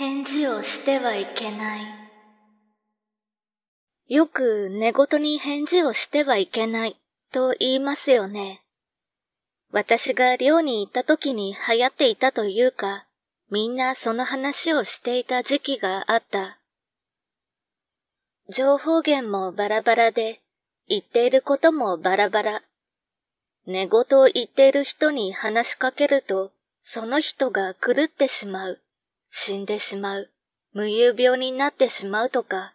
返事をしてはいけない。よく寝言に返事をしてはいけないと言いますよね。私が寮に行った時に流行っていたというか、みんなその話をしていた時期があった。情報源もバラバラで、言っていることもバラバラ。寝言を言っている人に話しかけると、その人が狂ってしまう。死んでしまう、無遊病になってしまうとか、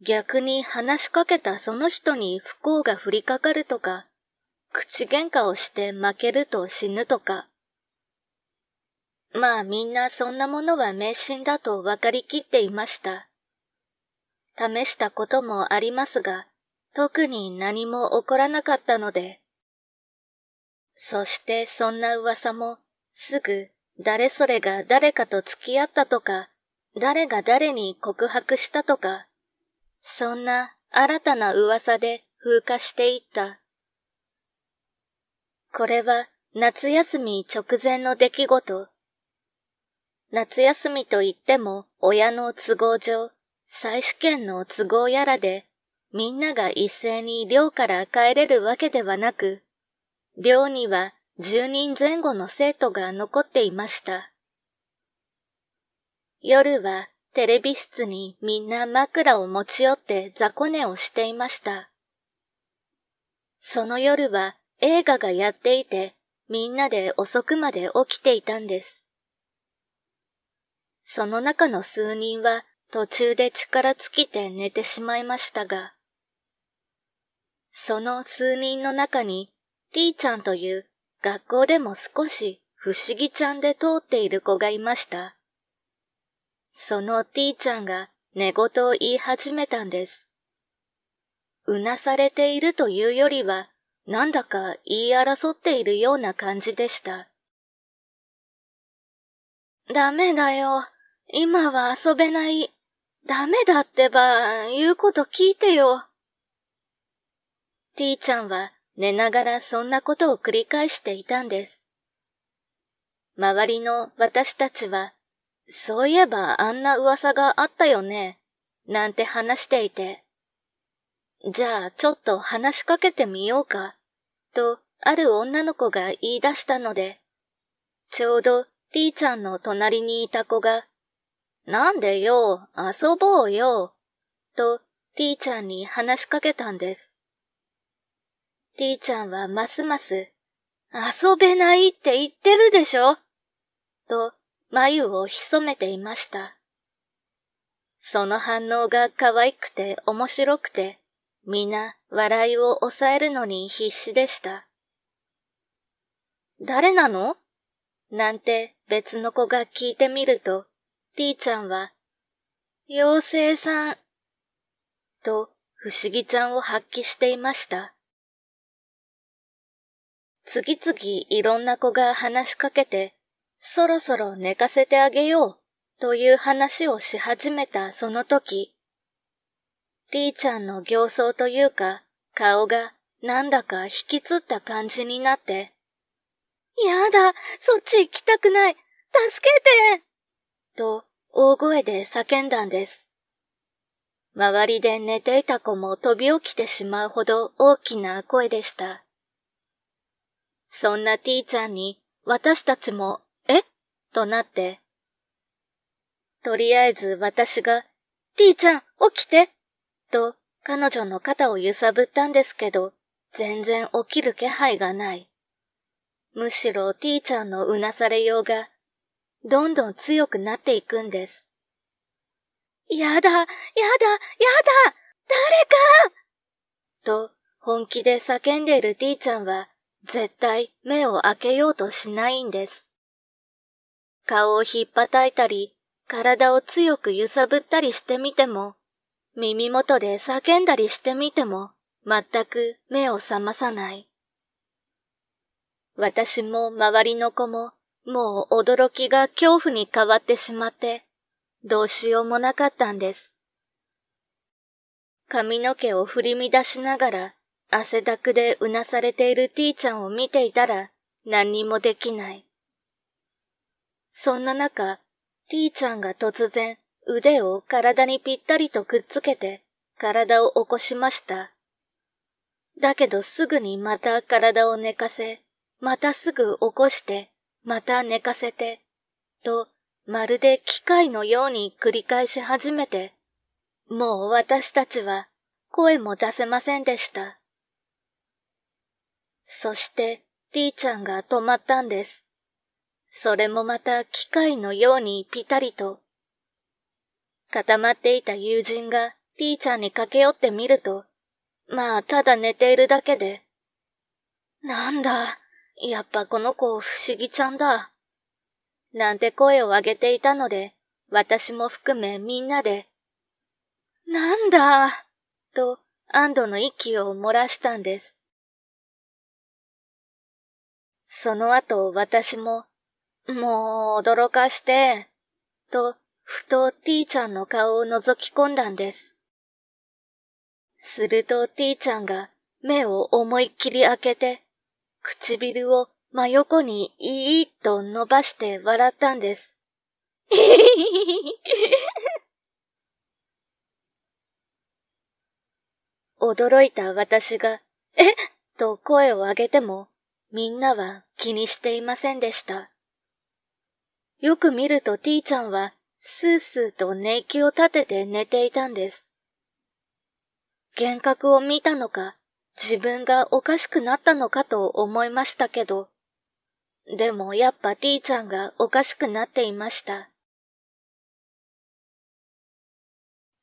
逆に話しかけたその人に不幸が降りかかるとか、口喧嘩をして負けると死ぬとか。まあみんなそんなものは迷信だと分かりきっていました。試したこともありますが、特に何も起こらなかったので。そしてそんな噂もすぐ誰それが誰かと付き合ったとか、誰が誰に告白したとか、そんな新たな噂で風化していった。これは夏休み直前の出来事。夏休みといっても親の都合上、再試験の都合やらで、みんなが一斉に寮から帰れるわけではなく、寮には10人前後の生徒が残っていました。夜はテレビ室にみんな枕を持ち寄って雑魚寝をしていました。その夜は映画がやっていてみんなで遅くまで起きていたんです。その中の数人は途中で力尽きて寝てしまいましたが、その数人の中に、リーちゃんという学校でも少し不思議ちゃんで通っている子がいました。その T ちゃんが寝言を言い始めたんです。うなされているというよりは、なんだか言い争っているような感じでした。ダメだよ。今は遊べない。ダメだってば、言うこと聞いてよ。T ちゃんは寝ながらそんなことを繰り返していたんです。周りの私たちは、そういえばあんな噂があったよね、なんて話していて。じゃあちょっと話しかけてみようか、とある女の子が言い出したので、ちょうど T ーちゃんの隣にいた子が、なんでよ、遊ぼうよ、と T ーちゃんに話しかけたんです。りーちゃんはますます、遊べないって言ってるでしょと、眉を潜めていました。その反応が可愛くて面白くて、皆笑いを抑えるのに必死でした。誰なのなんて別の子が聞いてみると、リーちゃんは、妖精さん、と不思議ちゃんを発揮していました。次々いろんな子が話しかけて、そろそろ寝かせてあげようという話をし始めたその時、ーちゃんの形相というか、顔がなんだか引きつった感じになって、やだ、そっち行きたくない、助けてと大声で叫んだんです。周りで寝ていた子も飛び起きてしまうほど大きな声でした。そんな T ちゃんに私たちも、えとなって。とりあえず私が、T ちゃん起きてと彼女の肩を揺さぶったんですけど、全然起きる気配がない。むしろ T ちゃんのうなされようが、どんどん強くなっていくんです。やだ、やだ、やだ、誰かと本気で叫んでいる T ちゃんは、絶対目を開けようとしないんです。顔をひっぱたいたり、体を強く揺さぶったりしてみても、耳元で叫んだりしてみても、全く目を覚まさない。私も周りの子も、もう驚きが恐怖に変わってしまって、どうしようもなかったんです。髪の毛を振り乱しながら汗だくでうなされている T ちゃんを見ていたら何にもできない。そんな中、T ちゃんが突然腕を体にぴったりとくっつけて体を起こしました。だけどすぐにまた体を寝かせ、またすぐ起こして、また寝かせて、と、まるで機械のように繰り返し始めて、もう私たちは声も出せませんでした。そして、りーちゃんが止まったんです。それもまた機械のようにぴたりと。固まっていた友人がィーちゃんに駆け寄ってみると、まあ、ただ寝ているだけで。なんだ、やっぱこの子不思議ちゃんだ。なんて声を上げていたので、私も含めみんなで、なんだ、と安堵の息を漏らしたんです。その後私も、もう驚かして、と、ふと T ちゃんの顔を覗き込んだんです。すると T ちゃんが目を思いっきり開けて、唇を真横にいいと伸ばして笑ったんです。驚いた私が、えっと声を上げても、みんなは気にしていませんでした。よく見ると T ちゃんはスースーと寝息を立てて寝ていたんです。幻覚を見たのか、自分がおかしくなったのかと思いましたけど、でもやっぱ T ちゃんがおかしくなっていました。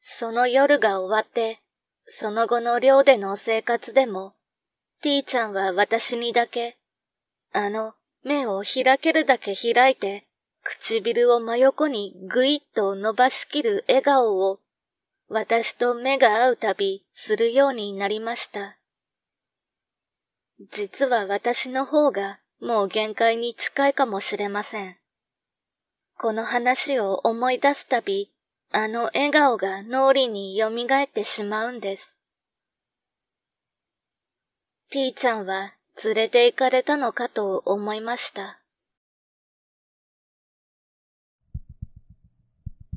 その夜が終わって、その後の寮での生活でも、T ちゃんは私にだけあの、目を開けるだけ開いて、唇を真横にぐいっと伸ばしきる笑顔を、私と目が合うたびするようになりました。実は私の方がもう限界に近いかもしれません。この話を思い出すたび、あの笑顔が脳裏に蘇ってしまうんです。T ちゃんは連れて行かれたのかと思いました。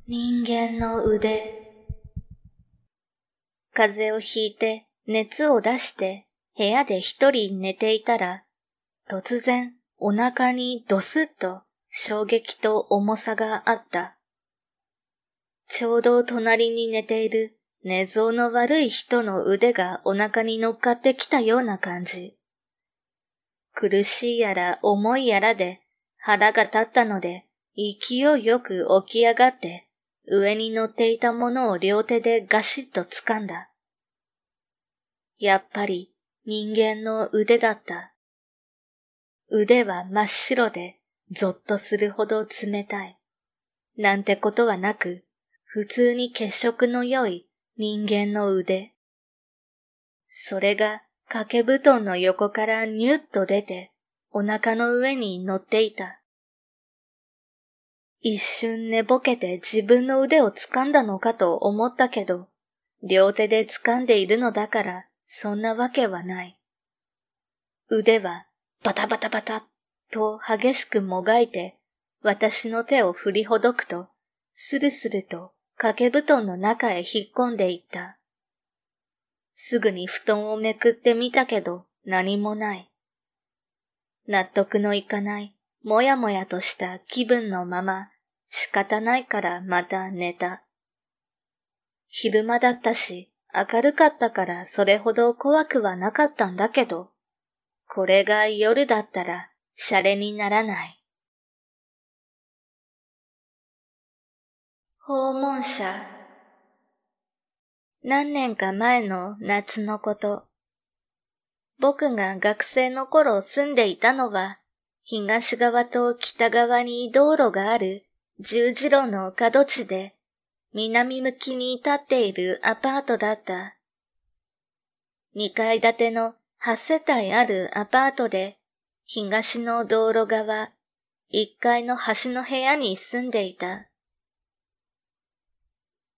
人間の腕。風邪をひいて熱を出して部屋で一人寝ていたら、突然お腹にドスッと衝撃と重さがあった。ちょうど隣に寝ている寝相の悪い人の腕がお腹に乗っかってきたような感じ。苦しいやら重いやらで腹が立ったので、勢いよく起き上がって、上に乗っていたものを両手でガシッと掴んだ。やっぱり人間の腕だった。腕は真っ白で、ぞっとするほど冷たい。なんてことはなく、普通に血色の良い人間の腕。それが掛け布団の横からニュッと出て、お腹の上に乗っていた。一瞬寝ぼけて自分の腕を掴んだのかと思ったけど、両手で掴んでいるのだから、そんなわけはない。腕はバタバタバタと激しくもがいて、私の手を振りほどくと、スルスルと掛け布団の中へ引っ込んでいった。すぐに布団をめくってみたけど何もない。納得のいかない、もやもやとした気分のまま仕方ないからまた寝た。昼間だったし明るかったからそれほど怖くはなかったんだけど、これが夜だったらシャレにならない。訪問者何年か前の夏のこと。僕が学生の頃住んでいたのは、東側と北側に道路がある十字路の角地で、南向きに立っているアパートだった。二階建ての八世帯あるアパートで、東の道路側、一階の端の部屋に住んでいた。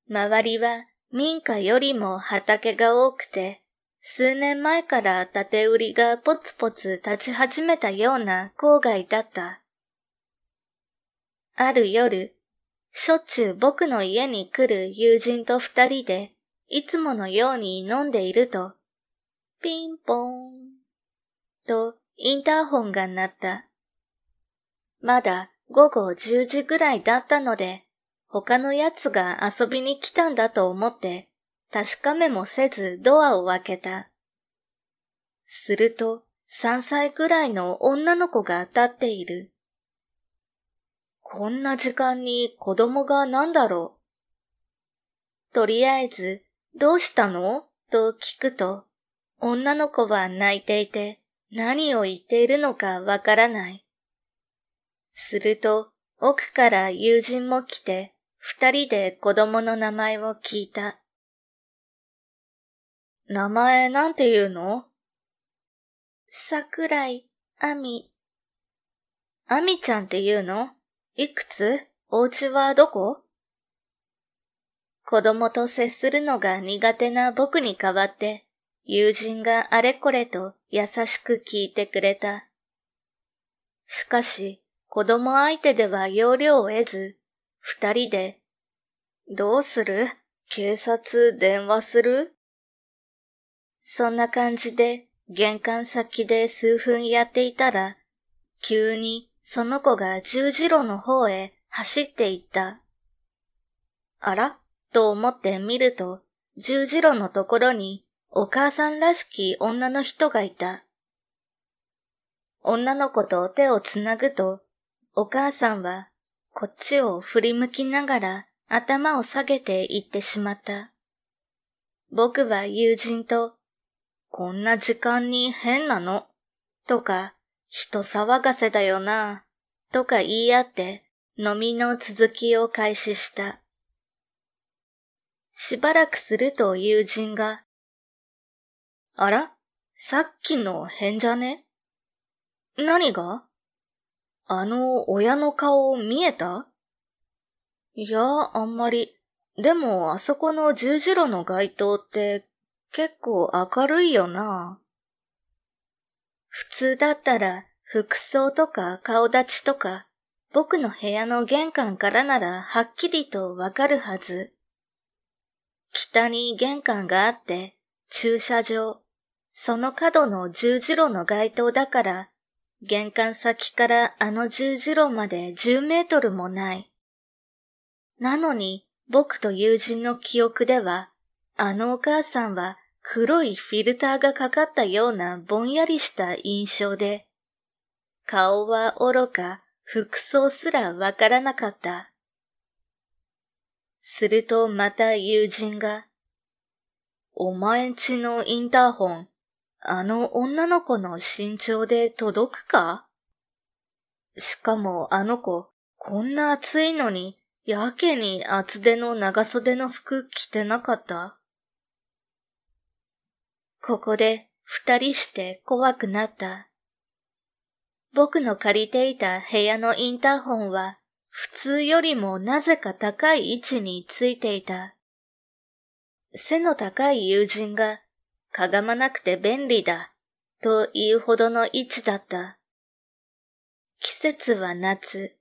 周りは民家よりも畑が多くて、数年前から建て売りがポツポツ立ち始めたような郊外だった。ある夜、しょっちゅう僕の家に来る友人と二人で、いつものように飲んでいると、ピンポーンとインターホンが鳴った。まだ午後10時ぐらいだったので、他の奴が遊びに来たんだと思って確かめもせずドアを開けた。すると3歳くらいの女の子が立っている。こんな時間に子供が何だろう。とりあえず、どうしたのと聞くと、女の子は泣いていて何を言っているのかわからない。すると、奥から友人も来て、二人で子供の名前を聞いた。名前なんて言うの桜井、あみ。あみちゃんって言うのいくつお家はどこ子供と接するのが苦手な僕に代わって、友人があれこれと優しく聞いてくれた。しかし、子供相手では要領を得ず、二人で、どうする警察電話するそんな感じで玄関先で数分やっていたら、急にその子が十字路の方へ走っていった。あらと思って見ると、十字路のところにお母さんらしき女の人がいた。女の子と手をつなぐと、お母さんはこっちを振り向きながら頭を下げて行ってしまった。僕は友人と、こんな時間に変なの、とか、人騒がせだよな、とか言い合って飲みの続きを開始した。しばらくすると友人が、あらさっきの変じゃね何があの親の顔見えたいや、あんまり。でも、あそこの十字路の街灯って結構明るいよな。普通だったら服装とか顔立ちとか僕の部屋の玄関からならはっきりとわかるはず。北に玄関があって駐車場、その角の十字路の街灯だから玄関先からあの十字路まで10メートルもない。なのに、僕と友人の記憶では、あのお母さんは黒いフィルターがかかったようなぼんやりした印象で、顔は愚か、服装すらわからなかった。するとまた友人が、お前んちのインターホン、あの女の子の身長で届くかしかもあの子、こんな暑いのに、やけに厚手の長袖の服着てなかったここで二人して怖くなった。僕の借りていた部屋のインターホンは普通よりもなぜか高い位置についていた。背の高い友人がかがまなくて便利だ、というほどの位置だった。季節は夏。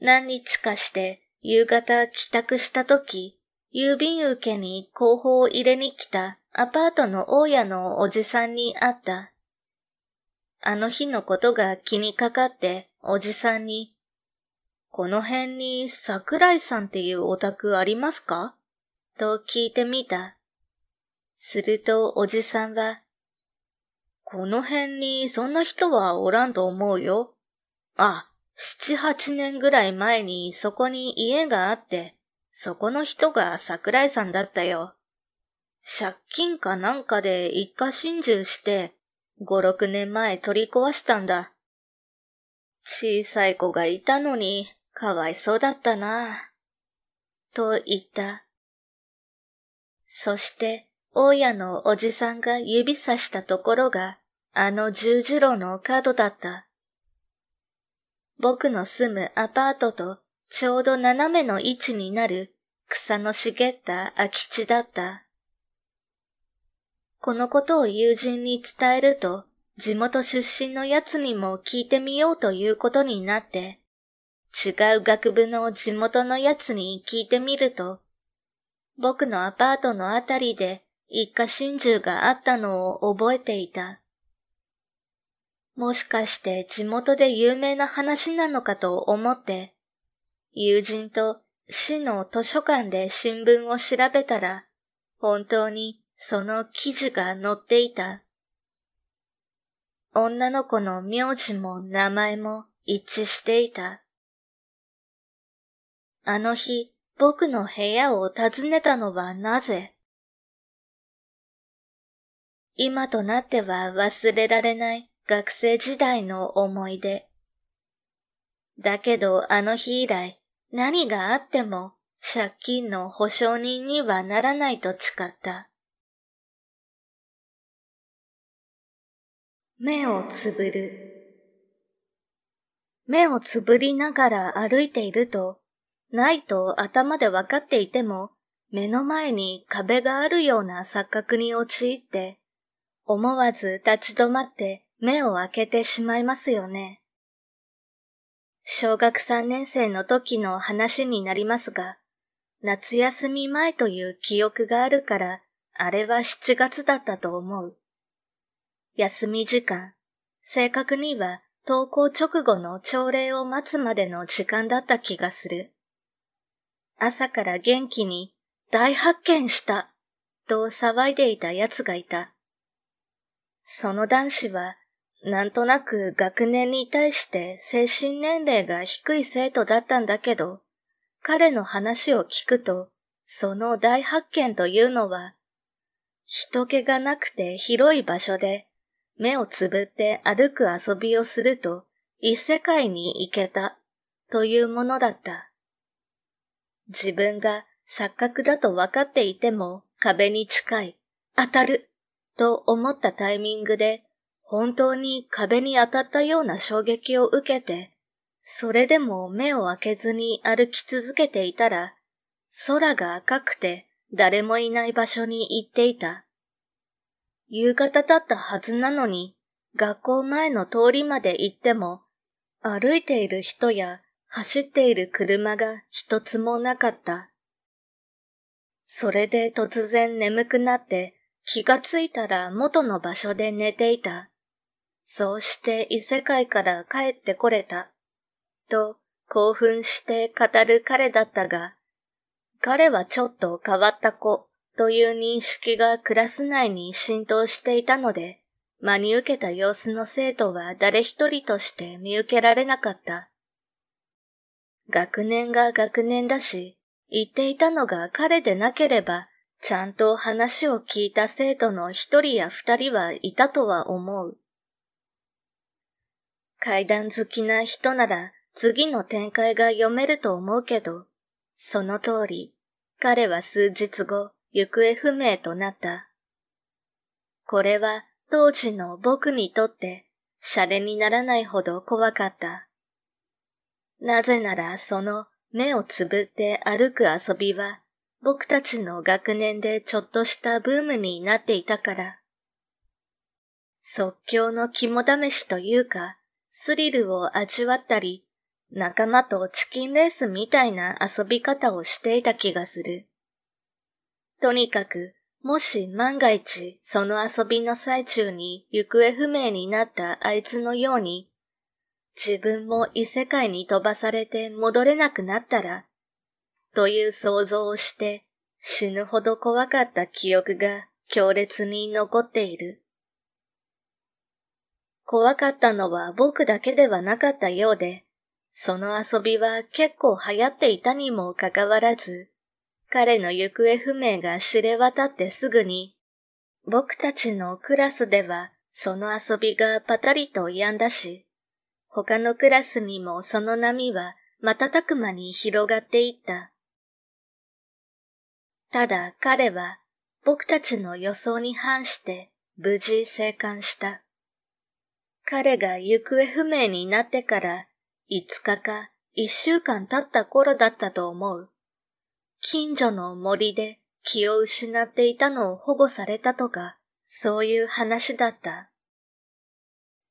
何日かして夕方帰宅した時、郵便受けに広報を入れに来たアパートの大家のおじさんに会った。あの日のことが気にかかっておじさんに、この辺に桜井さんっていうお宅ありますかと聞いてみた。するとおじさんは、この辺にそんな人はおらんと思うよ。あ、七八年ぐらい前にそこに家があって、そこの人が桜井さんだったよ。借金かなんかで一家心中して、五六年前取り壊したんだ。小さい子がいたのに、かわいそうだったな。と言った。そして、大家のおじさんが指さしたところが、あの十字路の角だった。僕の住むアパートとちょうど斜めの位置になる草の茂った空き地だった。このことを友人に伝えると、地元出身のやつにも聞いてみようということになって、違う学部の地元のやつに聞いてみると、僕のアパートのあたりで一家心中があったのを覚えていた。もしかして地元で有名な話なのかと思って、友人と市の図書館で新聞を調べたら、本当にその記事が載っていた。女の子の名字も名前も一致していた。あの日、僕の部屋を訪ねたのはなぜ今となっては忘れられない学生時代の思い出。だけどあの日以来、何があっても借金の保証人にはならないと誓った。目をつぶる。目をつぶりながら歩いていると、ないと頭でわかっていても、目の前に壁があるような錯覚に陥って、思わず立ち止まって目を開けてしまいますよね。小学三年生の時の話になりますが、夏休み前という記憶があるから、あれは7月だったと思う。休み時間、正確には登校直後の朝礼を待つまでの時間だった気がする。朝から元気に大発見したと騒いでいた奴がいた。その男子は、なんとなく学年に対して精神年齢が低い生徒だったんだけど、彼の話を聞くと、その大発見というのは、人気がなくて広い場所で、目をつぶって歩く遊びをすると、異世界に行けた、というものだった。自分が錯覚だと分かっていても壁に近い、当たる、と思ったタイミングで、本当に壁に当たったような衝撃を受けて、それでも目を開けずに歩き続けていたら、空が赤くて誰もいない場所に行っていた。夕方だったはずなのに、学校前の通りまで行っても、歩いている人や走っている車が一つもなかった。それで突然眠くなって気がついたら元の場所で寝ていた。そうして異世界から帰ってこれた。と興奮して語る彼だったが、彼はちょっと変わった子という認識がクラス内に浸透していたので、真に受けた様子の生徒は誰一人として見受けられなかった。学年が学年だし、言っていたのが彼でなければ、ちゃんと話を聞いた生徒の一人や二人はいたとは思う。階段好きな人なら次の展開が読めると思うけど、その通り、彼は数日後、行方不明となった。これは当時の僕にとって洒落にならないほど怖かった。なぜならその目をつぶって歩く遊びは僕たちの学年でちょっとしたブームになっていたから。即興の肝試しというか、スリルを味わったり、仲間とチキンレースみたいな遊び方をしていた気がする。とにかく、もし万が一その遊びの最中に行方不明になったあいつのように、自分も異世界に飛ばされて戻れなくなったら、という想像をして死ぬほど怖かった記憶が強烈に残っている。怖かったのは僕だけではなかったようで、その遊びは結構流行っていたにもかかわらず、彼の行方不明が知れ渡ってすぐに、僕たちのクラスではその遊びがパタリと止んだし、他のクラスにもその波は瞬く間に広がっていった。ただ彼は僕たちの予想に反して無事生還した。彼が行方不明になってから5日か1週間経った頃だったと思う。近所の森で気を失っていたのを保護されたとか、そういう話だった。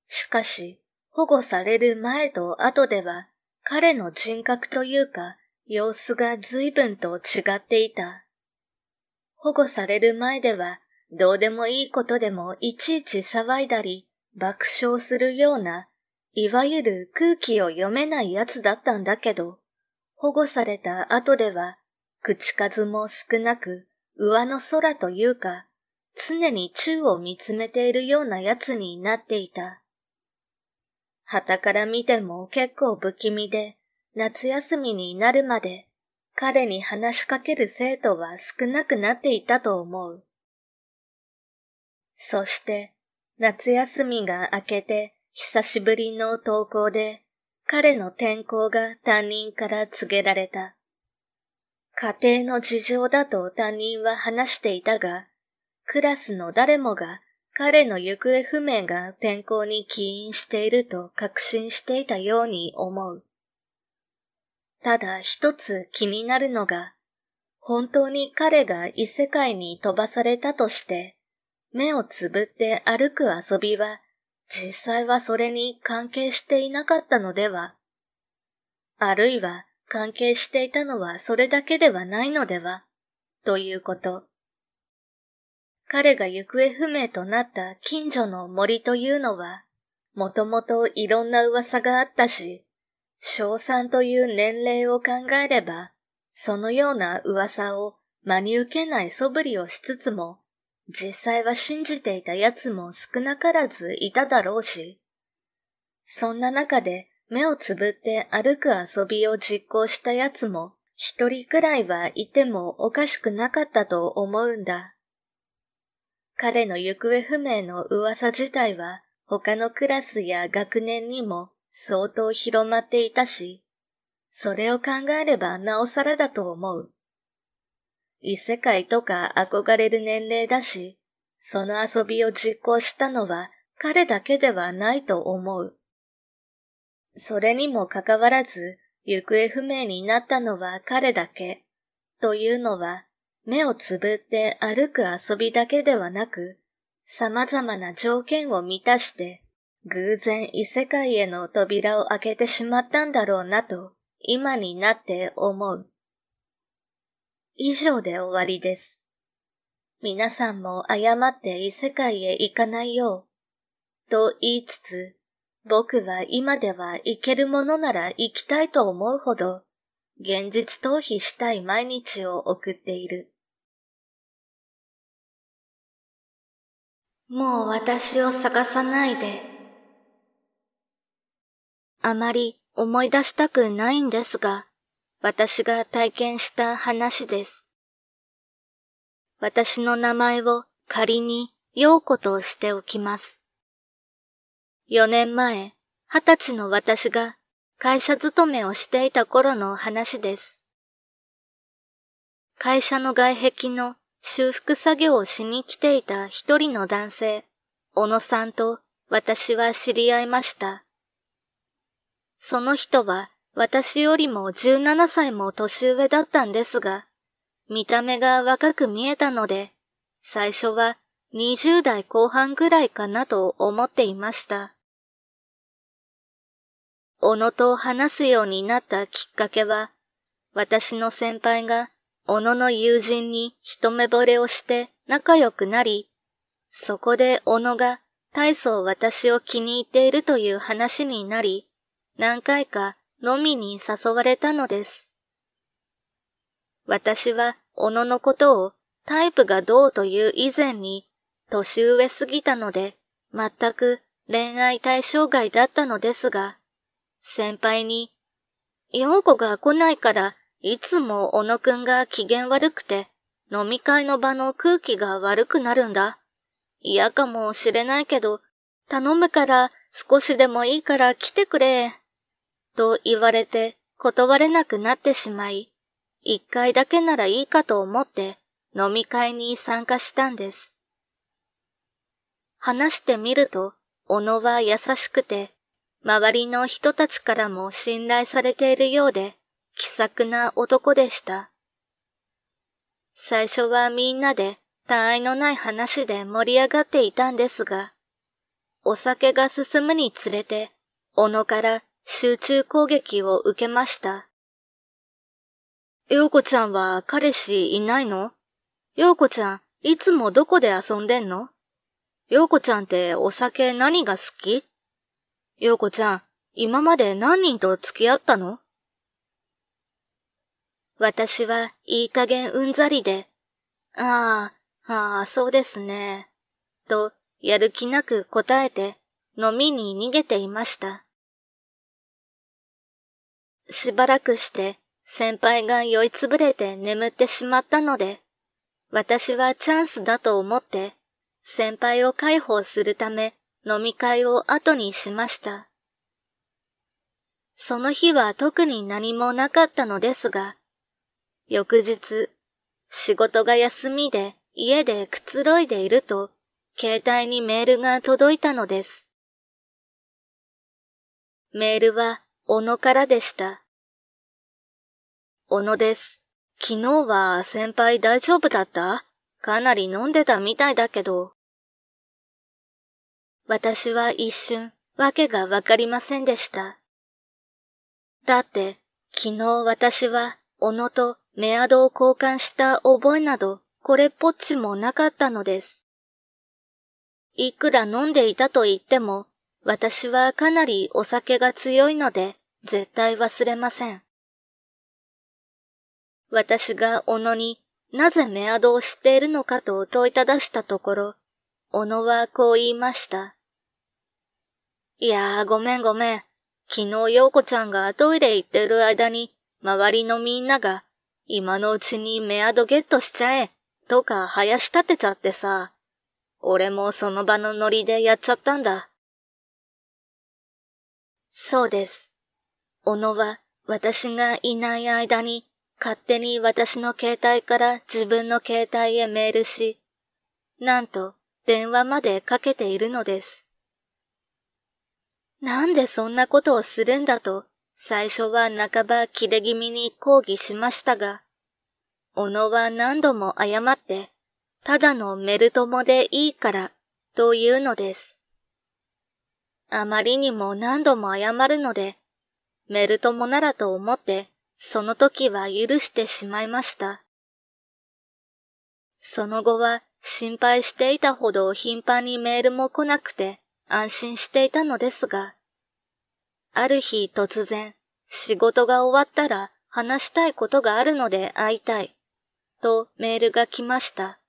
しかし、保護される前と後では、彼の人格というか、様子が随分と違っていた。保護される前では、どうでもいいことでもいちいち騒いだり、爆笑するような、いわゆる空気を読めないやつだったんだけど、保護された後では、口数も少なく、上の空というか、常に宙を見つめているようなやつになっていた。旗から見ても結構不気味で、夏休みになるまで彼に話しかける生徒は少なくなっていたと思う。そして、夏休みが明けて久しぶりの登校で、彼の転校が担任から告げられた。家庭の事情だと担任は話していたが、クラスの誰もが彼の行方不明が転校に起因していると確信していたように思う。ただ一つ気になるのが、本当に彼が異世界に飛ばされたとして、目をつぶって歩く遊びは、実際はそれに関係していなかったのでは。あるいは関係していたのはそれだけではないのでは、ということ。彼が行方不明となった近所の森というのは、もともといろんな噂があったし、小3という年齢を考えれば、そのような噂を真に受けない素振りをしつつも、実際は信じていた奴も少なからずいただろうし、そんな中で目をつぶって歩く遊びを実行した奴も一人くらいはいてもおかしくなかったと思うんだ。彼の行方不明の噂自体は他のクラスや学年にも相当広まっていたし、それを考えればなおさらだと思う。異世界とか憧れる年齢だし、その遊びを実行したのは彼だけではないと思う。それにもかかわらず、行方不明になったのは彼だけ。というのは、目をつぶって歩く遊びだけではなく、様々な条件を満たして偶然異世界への扉を開けてしまったんだろうなと、今になって思う。以上で終わりです。皆さんも誤って異世界へ行かないよう、と言いつつ、僕は今では行けるものなら行きたいと思うほど、現実逃避したい毎日を送っている。もう私を探さないで。あまり思い出したくないんですが、私が体験した話です。私の名前を仮に陽子としておきます。4年前、二十歳の私が会社勤めをしていた頃の話です。会社の外壁の修復作業をしに来ていた一人の男性、小野さんと私は知り合いました。その人は私よりも17歳も年上だったんですが、見た目が若く見えたので、最初は20代後半ぐらいかなと思っていました。小野と話すようになったきっかけは、私の先輩が小野の友人に一目惚れをして仲良くなり、そこで小野が大層私を気に入っているという話になり、何回か飲みに誘われたのです。私は小野のことをタイプがどうという以前に年上すぎたので全く恋愛対象外だったのですが、先輩に、洋子が来ないからいつも小野くんが機嫌悪くて飲み会の場の空気が悪くなるんだ。嫌かもしれないけど、頼むから少しでもいいから来てくれ、と言われて断れなくなってしまい、一回だけならいいかと思って飲み会に参加したんです。話してみると、小野は優しくて、周りの人たちからも信頼されているようで、気さくな男でした。最初はみんなで、他愛のない話で盛り上がっていたんですが、お酒が進むにつれて、小野から集中攻撃を受けました。ようこちゃんは彼氏いないのようこちゃん、いつもどこで遊んでんのようこちゃんってお酒何が好きようこちゃん、今まで何人と付き合ったの私はいい加減うんざりで、ああ、ああ、そうですね、とやる気なく答えて飲みに逃げていました。しばらくして先輩が酔いつぶれて眠ってしまったので、私はチャンスだと思って先輩を解放するため飲み会を後にしました。その日は特に何もなかったのですが、翌日、仕事が休みで家でくつろいでいると、携帯にメールが届いたのです。メールは小野からでした。小野です。昨日は先輩大丈夫だったかなり飲んでたみたいだけど。私は一瞬、わけがわかりませんでした。だって、昨日私は、小野とメアドを交換した覚えなど、これっぽっちもなかったのです。いくら飲んでいたと言っても、私はかなりお酒が強いので、絶対忘れません。私が小野になぜメアドを知っているのかと問いただしたところ、小野はこう言いました。いやあ、ごめんごめん。昨日陽子ちゃんがトイレ行ってる間に、周りのみんなが、今のうちにメアドゲットしちゃえ、とか、林やし立てちゃってさ。俺もその場のノリでやっちゃったんだ。そうです。小野は私がいない間に勝手に私の携帯から自分の携帯へメールし、なんと電話までかけているのです。なんでそんなことをするんだと、最初は半ば切れ気味に抗議しましたが、小野は何度も謝って、ただのメル友でいいから、というのです。あまりにも何度も謝るので、メル友ならと思って、その時は許してしまいました。その後は心配していたほど頻繁にメールも来なくて安心していたのですが、ある日突然、仕事が終わったら話したいことがあるので会いたい、とメールが来ました。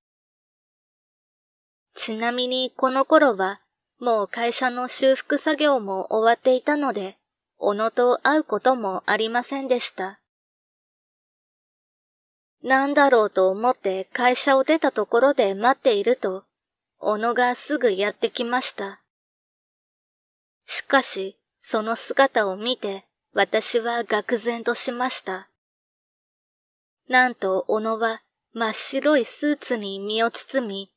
ちなみにこの頃はもう会社の修復作業も終わっていたので、小野と会うこともありませんでした。なんだろうと思って会社を出たところで待っていると、小野がすぐやってきました。しかし、その姿を見て、私は愕然としました。なんと小野は真っ白いスーツに身を包み、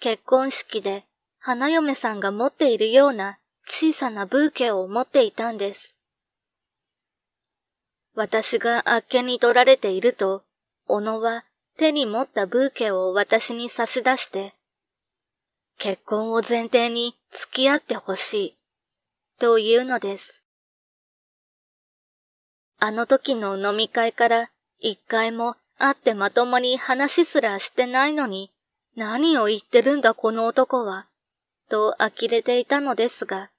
結婚式で花嫁さんが持っているような小さなブーケを持っていたんです。私があっけに取られていると、小野は手に持ったブーケを私に差し出して、結婚を前提に付き合ってほしい、というのです。あの時の飲み会から一回も会ってまともに話すらしてないのに、何を言ってるんだこの男は、と呆れていたのですが、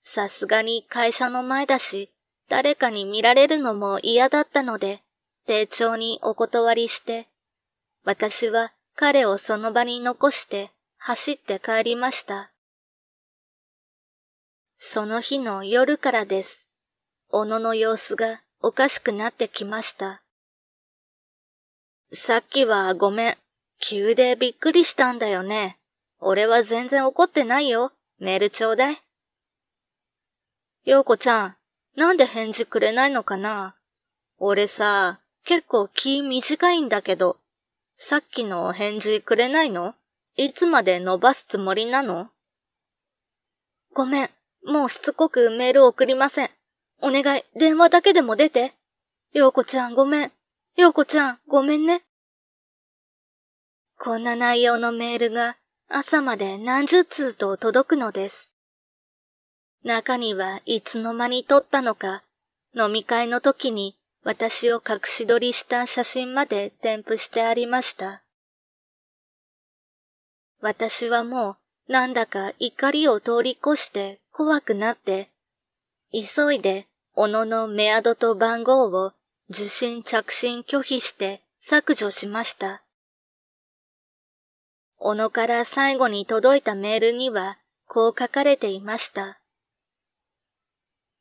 さすがに会社の前だし、誰かに見られるのも嫌だったので、丁重にお断りして、私は彼をその場に残して走って帰りました。その日の夜からです。小野の様子がおかしくなってきました。さっきはごめん。急でびっくりしたんだよね。俺は全然怒ってないよ。メールちょうだい。ようこちゃん、なんで返事くれないのかな俺さ、結構気短いんだけど、さっきの返事くれないのいつまで伸ばすつもりなのごめん、もうしつこくメール送りません。お願い、電話だけでも出て。ようこちゃんごめん。ようこちゃんごめんね。こんな内容のメールが朝まで何十通と届くのです。中にはいつの間に撮ったのか、飲み会の時に私を隠し撮りした写真まで添付してありました。私はもうなんだか怒りを通り越して怖くなって、急いで小野のメアドと番号を受信着信拒否して削除しました。小野から最後に届いたメールには、こう書かれていました。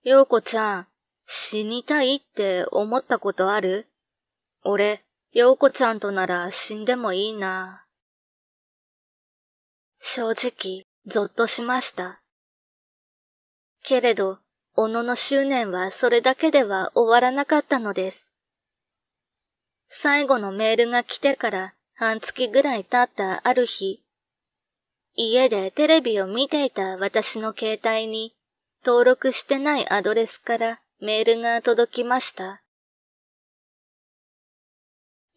ようこちゃん、死にたいって思ったことある俺、ようこちゃんとなら死んでもいいな。正直、ぞっとしました。けれど、小野の執念はそれだけでは終わらなかったのです。最後のメールが来てから半月ぐらい経ったある日、家でテレビを見ていた私の携帯に登録してないアドレスからメールが届きました。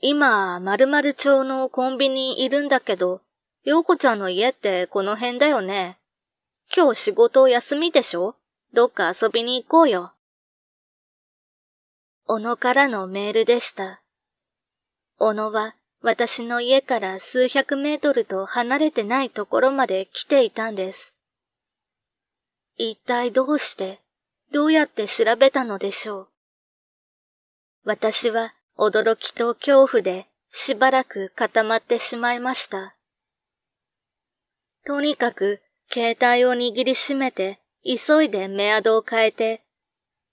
今、〇〇町のコンビニいるんだけど、ようこちゃんの家ってこの辺だよね。今日仕事休みでしょどっか遊びに行こうよ。小野からのメールでした。小野は私の家から数百メートルと離れてないところまで来ていたんです。一体どうして、どうやって調べたのでしょう。私は驚きと恐怖でしばらく固まってしまいました。とにかく携帯を握りしめて急いでメアドを変えて、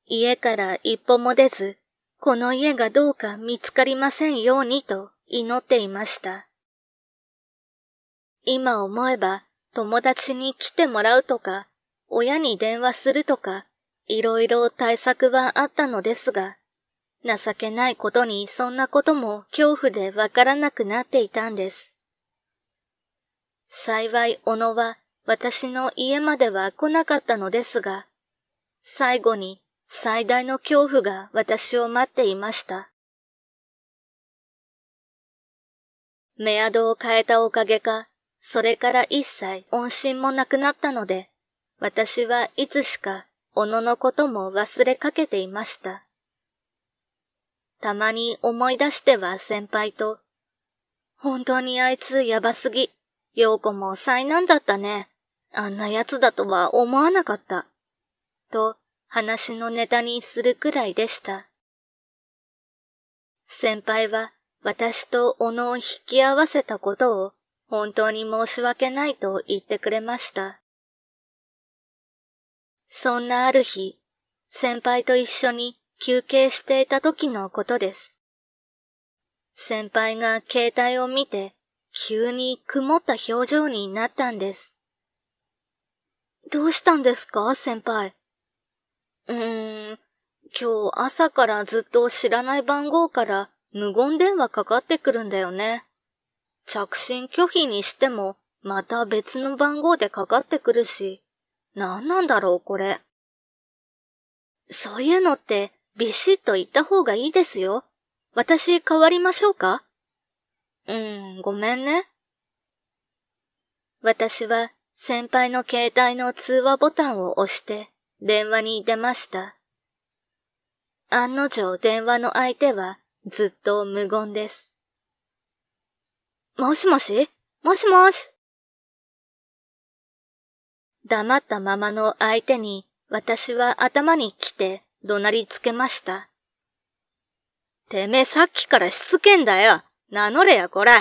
家から一歩も出ず、この家がどうか見つかりませんようにと。祈っていました。今思えば友達に来てもらうとか、親に電話するとか、いろいろ対策はあったのですが、情けないことにそんなことも恐怖でわからなくなっていたんです。幸い小野は私の家までは来なかったのですが、最後に最大の恐怖が私を待っていました。メアドを変えたおかげか、それから一切音信もなくなったので、私はいつしか、おののことも忘れかけていました。たまに思い出しては先輩と、本当にあいつやばすぎ、陽子も災難だったね。あんな奴だとは思わなかった。と、話のネタにするくらいでした。先輩は私とおのを引き合わせたことを本当に申し訳ないと言ってくれました。そんなある日、先輩と一緒に休憩していた時のことです。先輩が携帯を見て、急に曇った表情になったんです。どうしたんですか、先輩。うーん、今日朝からずっと知らない番号から無言電話かかってくるんだよね。着信拒否にしても、また別の番号でかかってくるし、何なんだろう、これ。そういうのって、ビシッと言った方がいいですよ。私、変わりましょうかうん、ごめんね。私は、先輩の携帯の通話ボタンを押して、電話に出ました。案の定電話の相手はずっと無言です。もしもしもしもし黙ったままの相手に私は頭に来て怒鳴りつけました。てめえさっきからしつけんだよ名乗れやこら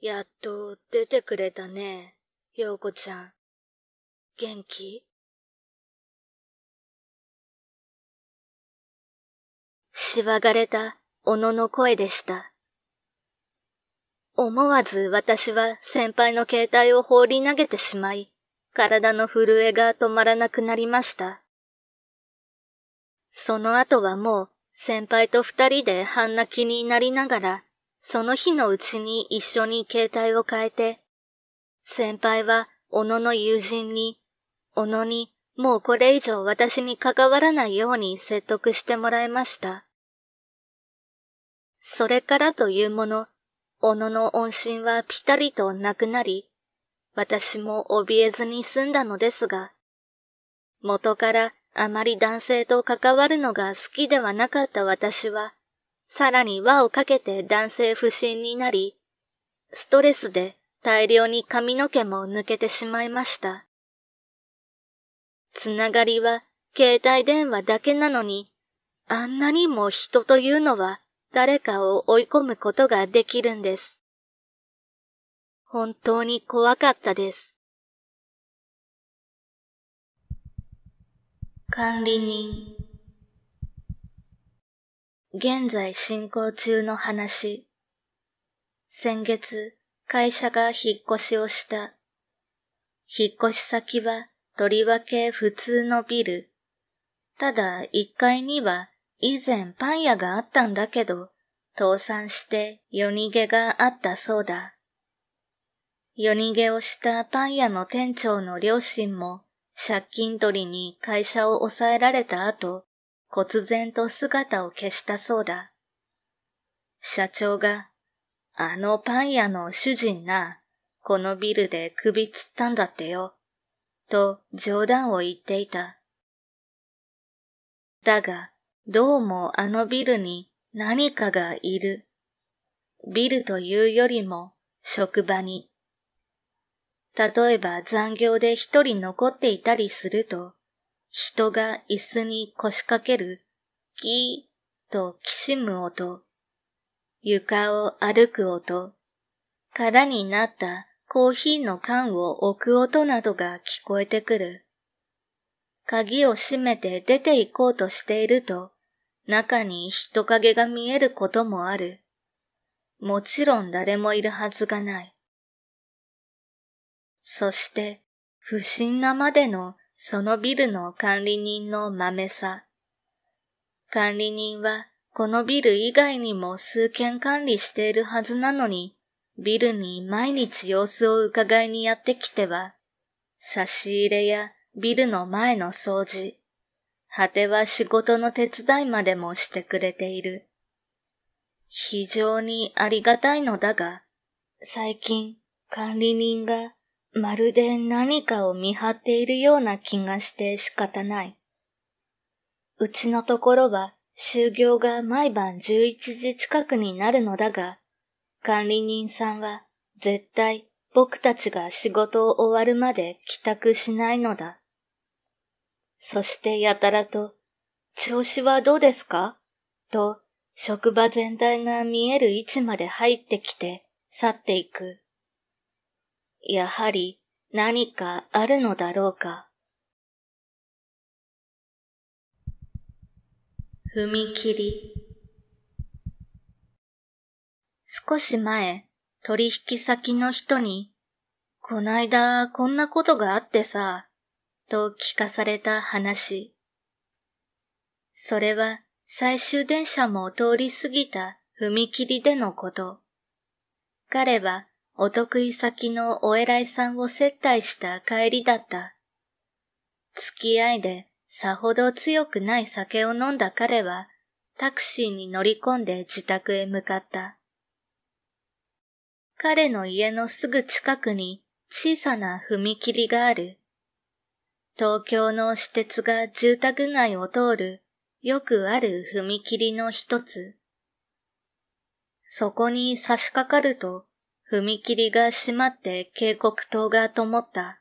やっと出てくれたね、ようこちゃん。元気しわがれた小野の声でした。思わず私は先輩の携帯を放り投げてしまい、体の震えが止まらなくなりました。その後はもう先輩と二人で半泣きになりながら、その日のうちに一緒に携帯を変えて、先輩は小野の友人に、小野にもうこれ以上私に関わらないように説得してもらいました。それからというもの、小野の音信はぴたりとなくなり、私も怯えずに済んだのですが、元からあまり男性と関わるのが好きではなかった私は、さらに輪をかけて男性不信になり、ストレスで大量に髪の毛も抜けてしまいました。つながりは携帯電話だけなのに、あんなにも人というのは誰かを追い込むことができるんです。本当に怖かったです。管理人現在進行中の話。先月、会社が引っ越しをした。引っ越し先は、とりわけ普通のビル。ただ、一階には以前パン屋があったんだけど、倒産して夜逃げがあったそうだ。夜逃げをしたパン屋の店長の両親も借金取りに会社を抑えられた後、忽然と姿を消したそうだ。社長が、あのパン屋の主人な、このビルで首つったんだってよ、と冗談を言っていた。だが、どうもあのビルに何かがいる。ビルというよりも職場に。例えば残業で一人残っていたりすると、人が椅子に腰掛けるギーときしむ音、床を歩く音、空になったコーヒーの缶を置く音などが聞こえてくる。鍵を閉めて出て行こうとしていると、中に人影が見えることもある。もちろん誰もいるはずがない。そして、不審なまでのそのビルの管理人の豆さ。管理人はこのビル以外にも数件管理しているはずなのに、ビルに毎日様子を伺いにやってきては、差し入れやビルの前の掃除、果ては仕事の手伝いまでもしてくれている。非常にありがたいのだが、最近管理人がまるで何かを見張っているような気がして仕方ない。うちのところは就業が毎晩11時近くになるのだが、管理人さんは絶対僕たちが仕事を終わるまで帰宅しないのだ。そしてやたらと、調子はどうですかと、職場全体が見える位置まで入ってきて去っていく。やはり何かあるのだろうか。踏切少し前、取引先の人に、こないだこんなことがあってさ、と聞かされた話。それは最終電車も通り過ぎた踏切でのこと。彼はお得意先のお偉いさんを接待した帰りだった。付き合いでさほど強くない酒を飲んだ彼はタクシーに乗り込んで自宅へ向かった。彼の家のすぐ近くに小さな踏切がある。東京の私鉄が住宅街を通るよくある踏切の一つ。そこに差し掛かると踏切が閉まって警告灯が灯った。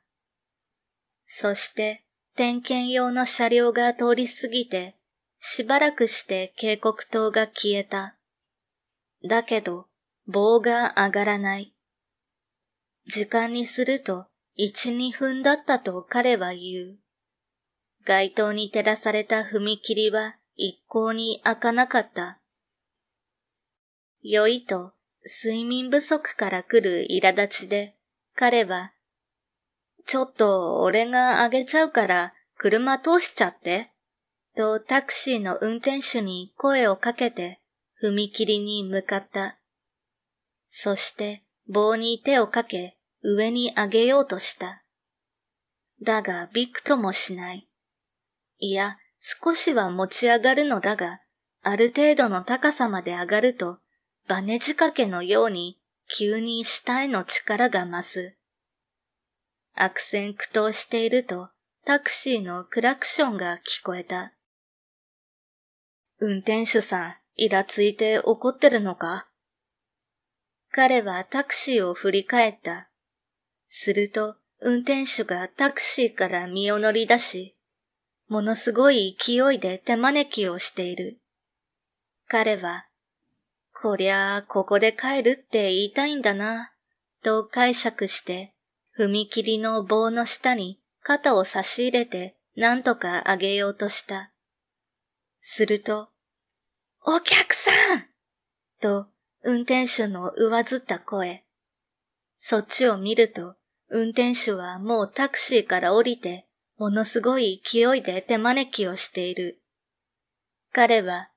そして点検用の車両が通り過ぎてしばらくして警告灯が消えた。だけど棒が上がらない。時間にすると一、二分だったと彼は言う。街灯に照らされた踏切は一向に開かなかった。酔いと睡眠不足から来る苛立ちで、彼は、ちょっと俺があげちゃうから車通しちゃって、とタクシーの運転手に声をかけて踏切に向かった。そして棒に手をかけ上に上げようとした。だがびくともしない。いや、少しは持ち上がるのだが、ある程度の高さまで上がると、バネ仕掛けのように急に下への力が増す。悪戦苦闘していると、タクシーのクラクションが聞こえた。運転手さん、イラついて怒ってるのか彼はタクシーを振り返った。すると、運転手がタクシーから身を乗り出し、ものすごい勢いで手招きをしている。彼は、こりゃあ、ここで帰るって言いたいんだな、と解釈して、踏切の棒の下に肩を差し入れて何とか上げようとした。すると、お客さんと運転手の上ずった声。そっちを見ると、運転手はもうタクシーから降りて、ものすごい勢いで手招きをしている。彼は、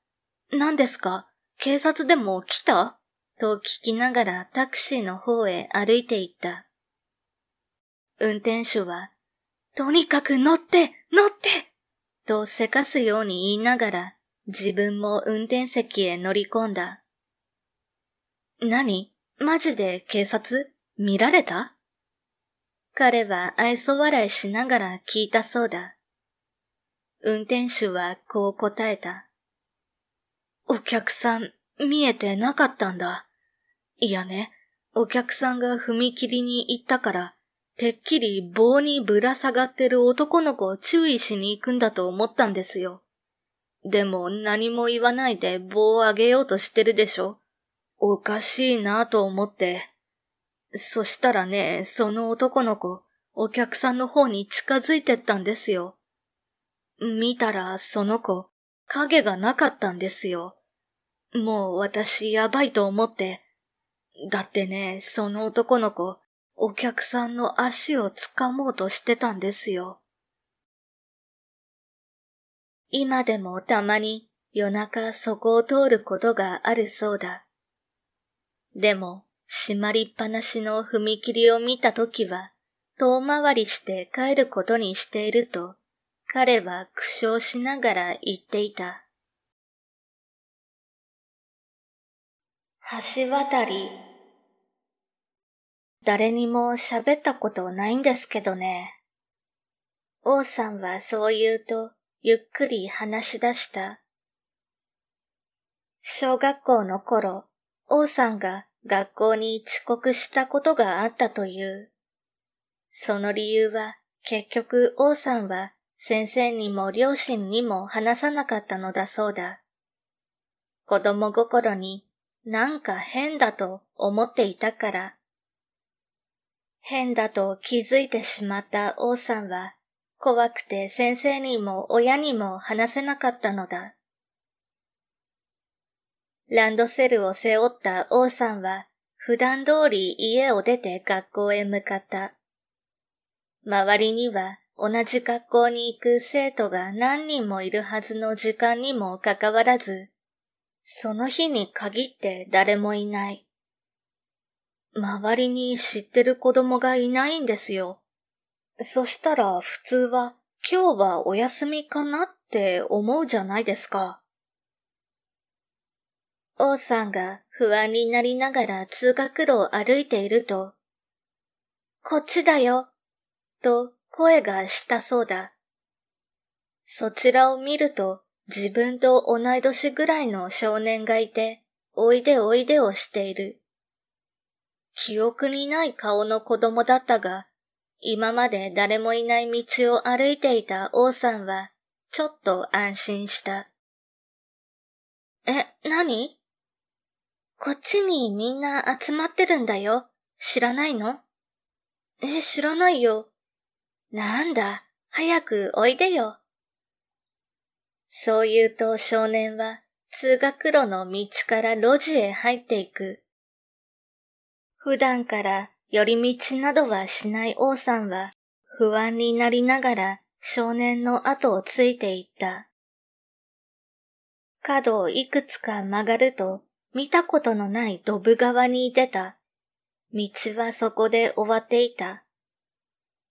何ですか警察でも来たと聞きながらタクシーの方へ歩いていった。運転手は、とにかく乗って乗ってとせかすように言いながら自分も運転席へ乗り込んだ。何マジで警察見られた彼は愛想笑いしながら聞いたそうだ。運転手はこう答えた。お客さん、見えてなかったんだ。いやね、お客さんが踏切に行ったから、てっきり棒にぶら下がってる男の子を注意しに行くんだと思ったんですよ。でも何も言わないで棒をあげようとしてるでしょ。おかしいなぁと思って、そしたらね、その男の子、お客さんの方に近づいてったんですよ。見たら、その子、影がなかったんですよ。もう私やばいと思って。だってね、その男の子、お客さんの足を掴もうとしてたんですよ。今でもたまに夜中そこを通ることがあるそうだ。でも、閉まりっぱなしの踏切を見たときは、遠回りして帰ることにしていると、彼は苦笑しながら言っていた。橋渡り。誰にも喋ったことないんですけどね。王さんはそう言うと、ゆっくり話し出した。小学校の頃、王さんが学校に遅刻したことがあったという。その理由は結局王さんは先生にも両親にも話さなかったのだそうだ。子供心になんか変だと思っていたから。変だと気づいてしまった王さんは怖くて先生にも親にも話せなかったのだ。ランドセルを背負った王さんは、普段通り家を出て学校へ向かった。周りには同じ学校に行く生徒が何人もいるはずの時間にもかかわらず、その日に限って誰もいない。周りに知ってる子供がいないんですよ。そしたら普通は今日はお休みかなって思うじゃないですか。王さんが不安になりながら通学路を歩いていると、こっちだよ、と声がしたそうだ。そちらを見ると自分と同い年ぐらいの少年がいて、おいでおいでをしている。記憶にない顔の子供だったが、今まで誰もいない道を歩いていた王さんは、ちょっと安心した。え、何こっちにみんな集まってるんだよ。知らないのえ、知らないよ。なんだ、早くおいでよ。そう言うと少年は通学路の道から路地へ入っていく。普段から寄り道などはしない王さんは不安になりながら少年の後をついていった。角をいくつか曲がると見たことのないドブ川に出た。道はそこで終わっていた。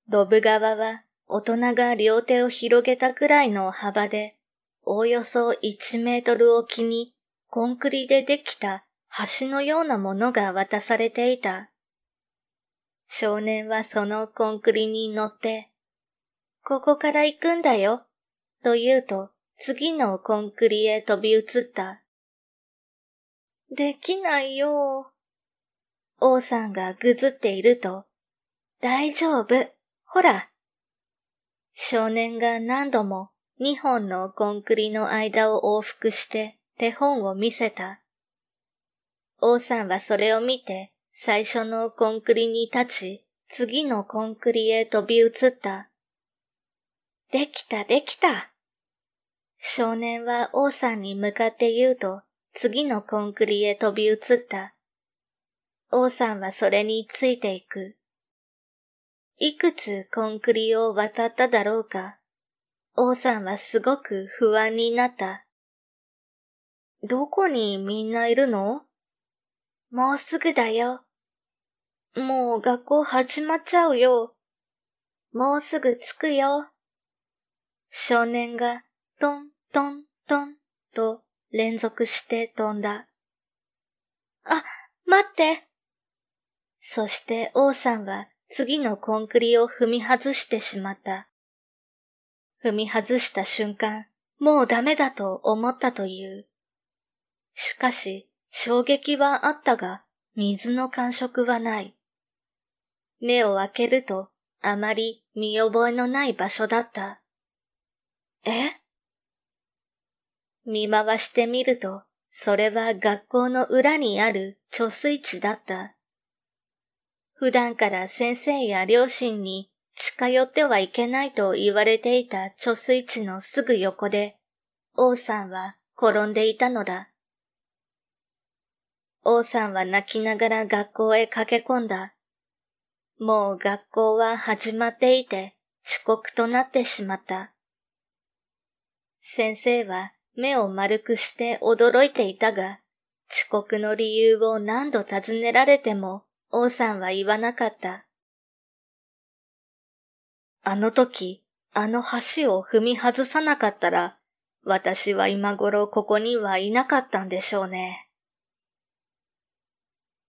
ドブ川は大人が両手を広げたくらいの幅で、おおよそ1メートルおきにコンクリでできた橋のようなものが渡されていた。少年はそのコンクリに乗って、ここから行くんだよ、と言うと次のコンクリへ飛び移った。できないよ。王さんがぐずっていると、大丈夫、ほら。少年が何度も2本のコンクリの間を往復して手本を見せた。王さんはそれを見て最初のコンクリに立ち、次のコンクリへ飛び移った。できたできた。少年は王さんに向かって言うと、次のコンクリへ飛び移った。王さんはそれについていく。いくつコンクリを渡っただろうか。王さんはすごく不安になった。どこにみんないるのもうすぐだよ。もう学校始まっちゃうよ。もうすぐ着くよ。少年がトントントンと連続して飛んだ。あ、待ってそして王さんは次のコンクリを踏み外してしまった。踏み外した瞬間、もうダメだと思ったという。しかし、衝撃はあったが、水の感触はない。目を開けると、あまり見覚えのない場所だった。え見回してみると、それは学校の裏にある貯水池だった。普段から先生や両親に近寄ってはいけないと言われていた貯水池のすぐ横で、王さんは転んでいたのだ。王さんは泣きながら学校へ駆け込んだ。もう学校は始まっていて遅刻となってしまった。先生は目を丸くして驚いていたが、遅刻の理由を何度尋ねられても、王さんは言わなかった。あの時、あの橋を踏み外さなかったら、私は今頃ここにはいなかったんでしょうね。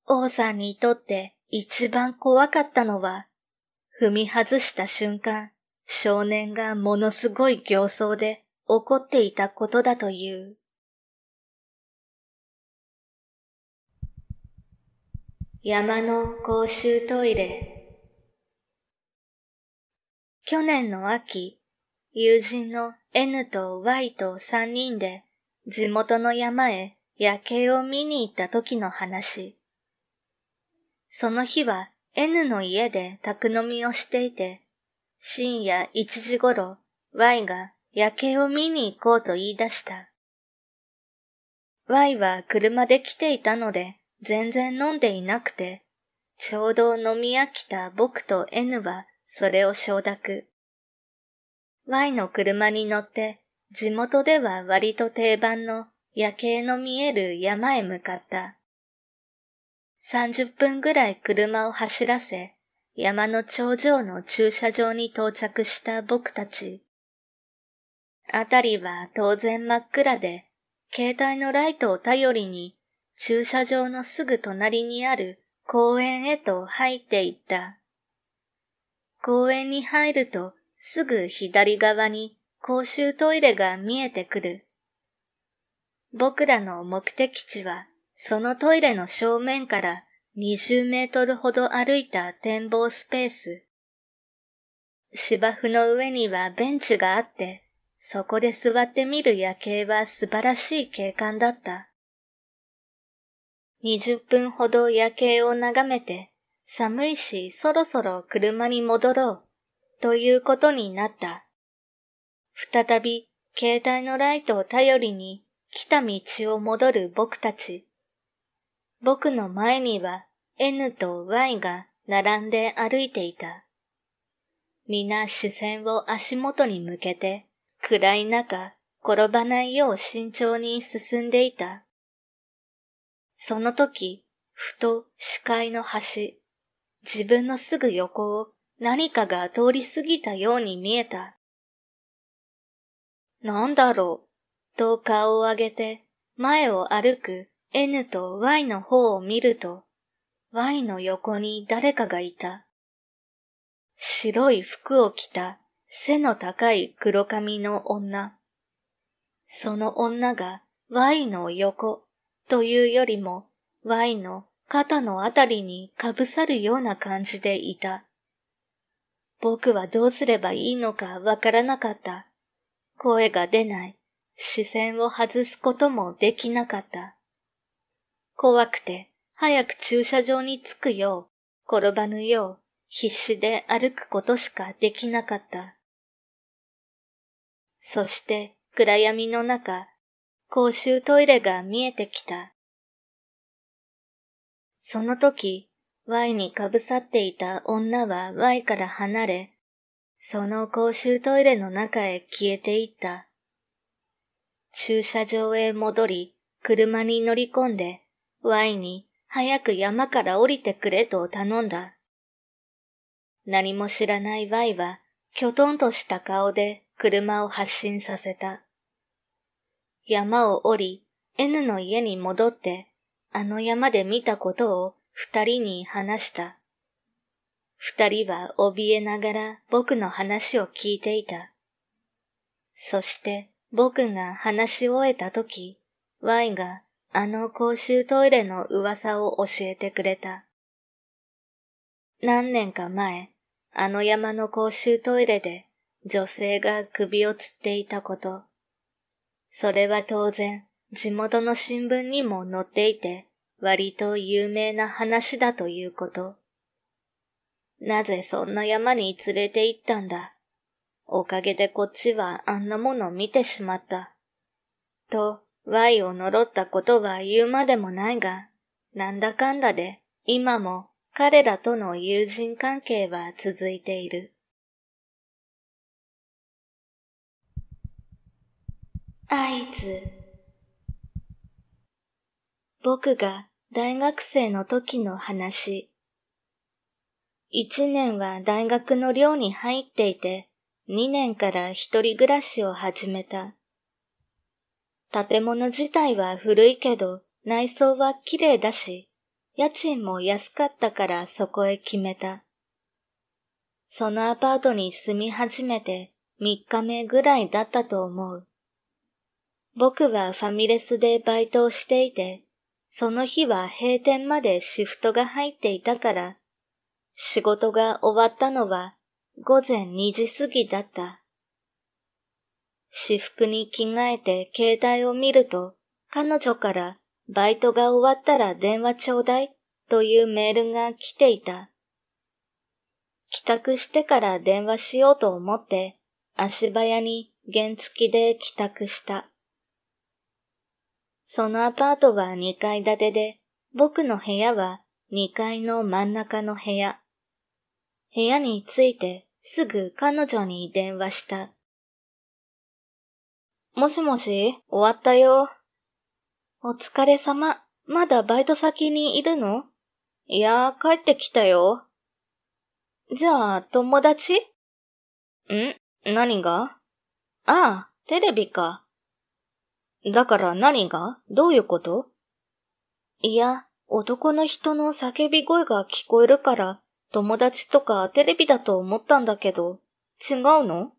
王さんにとって一番怖かったのは、踏み外した瞬間、少年がものすごい形相で起こっていたことだという。山の公衆トイレ。去年の秋、友人の N と Y と3人で地元の山へ夜景を見に行った時の話。その日は N の家で宅飲みをしていて、深夜1時頃 Y が夜景を見に行こうと言い出した。Y は車で来ていたので、全然飲んでいなくて、ちょうど飲み飽きた僕と N はそれを承諾。Y の車に乗って、地元では割と定番の夜景の見える山へ向かった。30分ぐらい車を走らせ、山の頂上の駐車場に到着した僕たち。あたりは当然真っ暗で、携帯のライトを頼りに、駐車場のすぐ隣にある公園へと入っていった。公園に入るとすぐ左側に公衆トイレが見えてくる。僕らの目的地はそのトイレの正面から20メートルほど歩いた展望スペース。芝生の上にはベンチがあって、そこで座って見る夜景は素晴らしい景観だった。20分ほど夜景を眺めて、寒いしそろそろ車に戻ろう、ということになった。再び、携帯のライトを頼りに、来た道を戻る僕たち。僕の前には N と Y が並んで歩いていた。皆視線を足元に向けて暗い中、転ばないよう慎重に進んでいた。その時、ふと視界の端、自分のすぐ横を何かが通り過ぎたように見えた。なんだろう、と顔を上げて前を歩く N と Y の方を見ると、Y の横に誰かがいた。白い服を着た背の高い黒髪の女。その女が Y の横というよりも Y の肩のあたりにかぶさるような感じでいた。僕はどうすればいいのかわからなかった。声が出ない。視線を外すこともできなかった。怖くて早く駐車場に着くよう、転ばぬよう、必死で歩くことしかできなかった。そして暗闇の中、公衆トイレが見えてきた。その時、Y にかぶさっていた女は Y から離れ、その公衆トイレの中へ消えていった。駐車場へ戻り、車に乗り込んで、Y に早く山から降りてくれと頼んだ。何も知らない Y は、きょとんとした顔で車を発進させた。山を降り、N の家に戻って、あの山で見たことを二人に話した。二人は怯えながら僕の話を聞いていた。そして僕が話し終えた時、Y があの公衆トイレの噂を教えてくれた。何年か前、あの山の公衆トイレで女性が首を吊っていたこと。それは当然、地元の新聞にも載っていて、割と有名な話だということ。なぜそんな山に連れて行ったんだ。おかげでこっちはあんなもの見てしまった。と、Y を呪ったことは言うまでもないが、なんだかんだで今も彼らとの友人関係は続いている。合図。僕が大学生の時の話。一年は大学の寮に入っていて、二年から一人暮らしを始めた。建物自体は古いけど、内装は綺麗だし、家賃も安かったからそこへ決めた。そのアパートに住み始めて3日目ぐらいだったと思う。僕はファミレスでバイトをしていて、その日は閉店までシフトが入っていたから、仕事が終わったのは午前2時過ぎだった。私服に着替えて携帯を見ると、彼女からバイトが終わったら電話ちょうだいというメールが来ていた。帰宅してから電話しようと思って、足早に原付で帰宅した。そのアパートは2階建てで、僕の部屋は2階の真ん中の部屋。部屋に着いてすぐ彼女に電話した。もしもし、終わったよ。お疲れ様。まだバイト先にいるのいや帰ってきたよ。じゃあ、友達ん何がああ、テレビか。だから何がどういうこといや、男の人の叫び声が聞こえるから、友達とかテレビだと思ったんだけど、違うの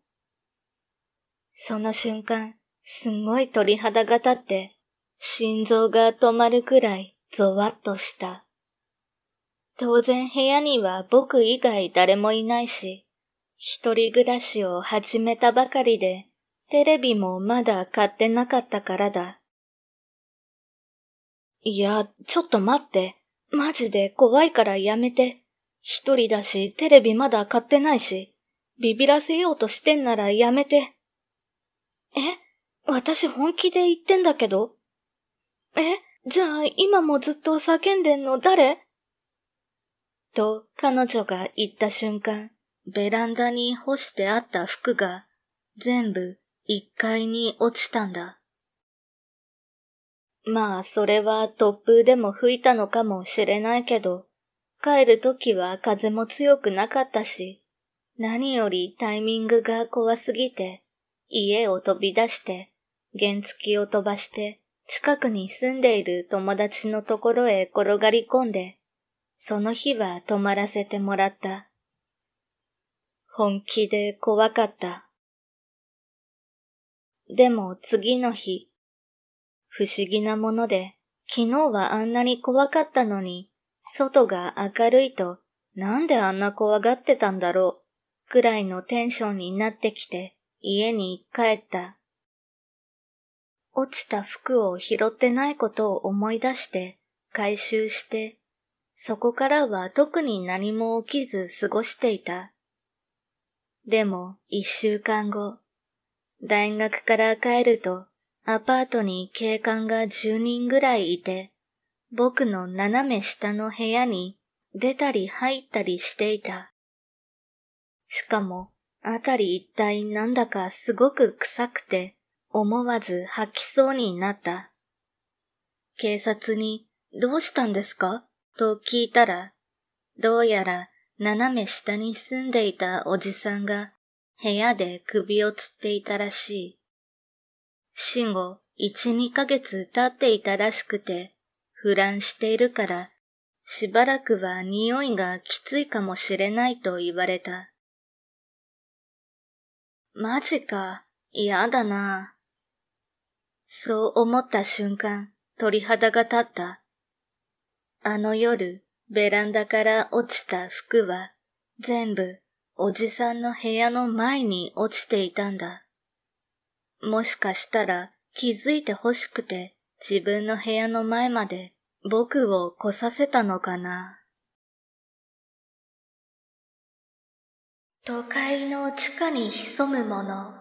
その瞬間、すんごい鳥肌が立って、心臓が止まるくらいゾワッとした。当然部屋には僕以外誰もいないし、一人暮らしを始めたばかりでテレビもまだ買ってなかったからだ。いや、ちょっと待って。マジで怖いからやめて。一人だし、テレビまだ買ってないし、ビビらせようとしてんならやめて。え私本気で言ってんだけど。えじゃあ今もずっと叫んでんの誰と彼女が言った瞬間、ベランダに干してあった服が全部一階に落ちたんだ。まあ、それは突風でも吹いたのかもしれないけど、帰る時は風も強くなかったし、何よりタイミングが怖すぎて、家を飛び出して、原付を飛ばして、近くに住んでいる友達のところへ転がり込んで、その日は泊まらせてもらった。本気で怖かった。でも次の日、不思議なもので、昨日はあんなに怖かったのに、外が明るいと、なんであんな怖がってたんだろう、くらいのテンションになってきて、家に帰った。落ちた服を拾ってないことを思い出して、回収して、そこからは特に何も起きず過ごしていた。でも、一週間後、大学から帰ると、アパートに警官が10人ぐらいいて、僕の斜め下の部屋に出たり入ったりしていた。しかも、あたり一体なんだかすごく臭くて、思わず吐きそうになった。警察に、どうしたんですかと聞いたら、どうやら斜め下に住んでいたおじさんが部屋で首をつっていたらしい。死後一、二ヶ月経っていたらしくて、腐乱しているから、しばらくは匂いがきついかもしれないと言われた。マジか、嫌だな。そう思った瞬間、鳥肌が立った。あの夜、ベランダから落ちた服は、全部、おじさんの部屋の前に落ちていたんだ。もしかしたら気づいて欲しくて自分の部屋の前まで僕を来させたのかな。都会の地下に潜むもの。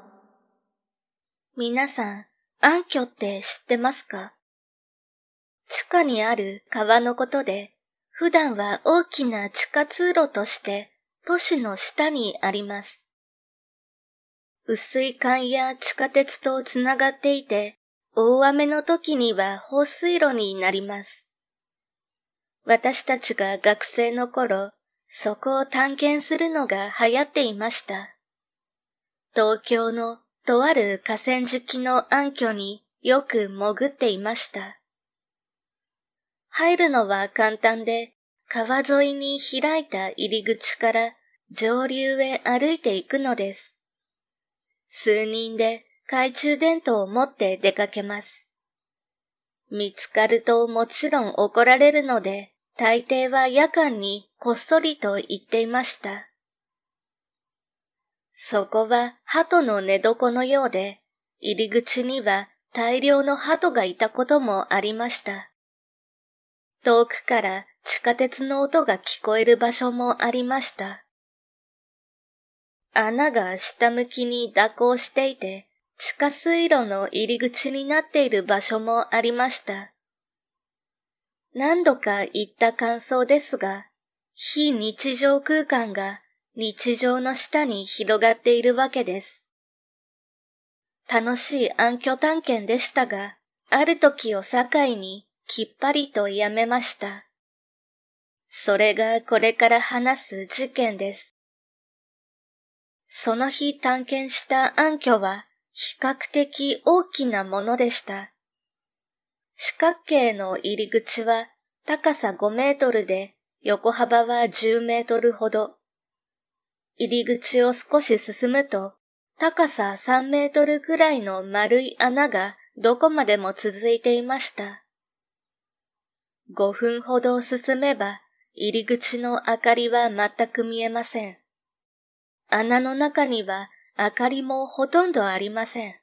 皆さん、暗渠って知ってますか地下にある川のことで、普段は大きな地下通路として都市の下にあります。薄い管や地下鉄とつながっていて、大雨の時には放水路になります。私たちが学生の頃、そこを探検するのが流行っていました。東京のとある河川敷の暗渠によく潜っていました。入るのは簡単で、川沿いに開いた入り口から上流へ歩いていくのです。数人で懐中電灯を持って出かけます。見つかるともちろん怒られるので、大抵は夜間にこっそりと言っていました。そこは鳩の寝床のようで、入り口には大量の鳩がいたこともありました。遠くから地下鉄の音が聞こえる場所もありました。穴が下向きに蛇行していて、地下水路の入り口になっている場所もありました。何度か言った感想ですが、非日常空間が日常の下に広がっているわけです。楽しい暗挙探検でしたが、ある時を境にきっぱりとやめました。それがこれから話す事件です。その日探検した暗渠は比較的大きなものでした。四角形の入り口は高さ5メートルで横幅は10メートルほど。入り口を少し進むと高さ3メートルくらいの丸い穴がどこまでも続いていました。5分ほど進めば入り口の明かりは全く見えません。穴の中には明かりもほとんどありません。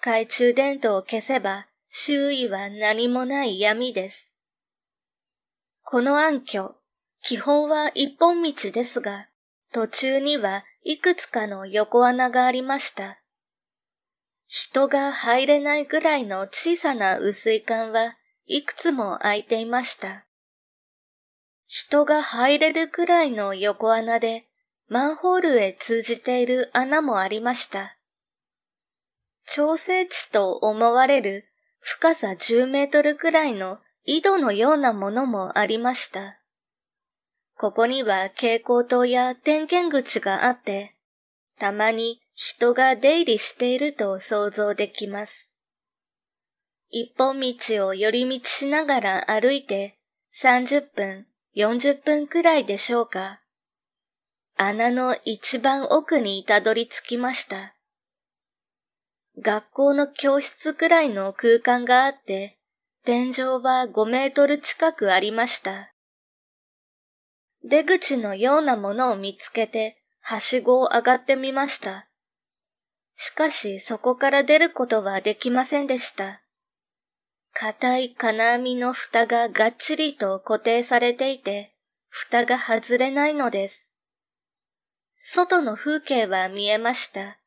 懐中電灯を消せば周囲は何もない闇です。この暗渠、基本は一本道ですが、途中にはいくつかの横穴がありました。人が入れないぐらいの小さな薄い管はいくつも開いていました。人が入れるくらいの横穴でマンホールへ通じている穴もありました。調整値と思われる深さ10メートルくらいの井戸のようなものもありました。ここには蛍光灯や点検口があって、たまに人が出入りしていると想像できます。一本道を寄り道しながら歩いて30分40分くらいでしょうか。穴の一番奥にたどり着きました。学校の教室くらいの空間があって、天井は5メートル近くありました。出口のようなものを見つけて、はしごを上がってみました。しかしそこから出ることはできませんでした。硬い金網の蓋ががっちりと固定されていて、蓋が外れないのです。外の風景は見えました。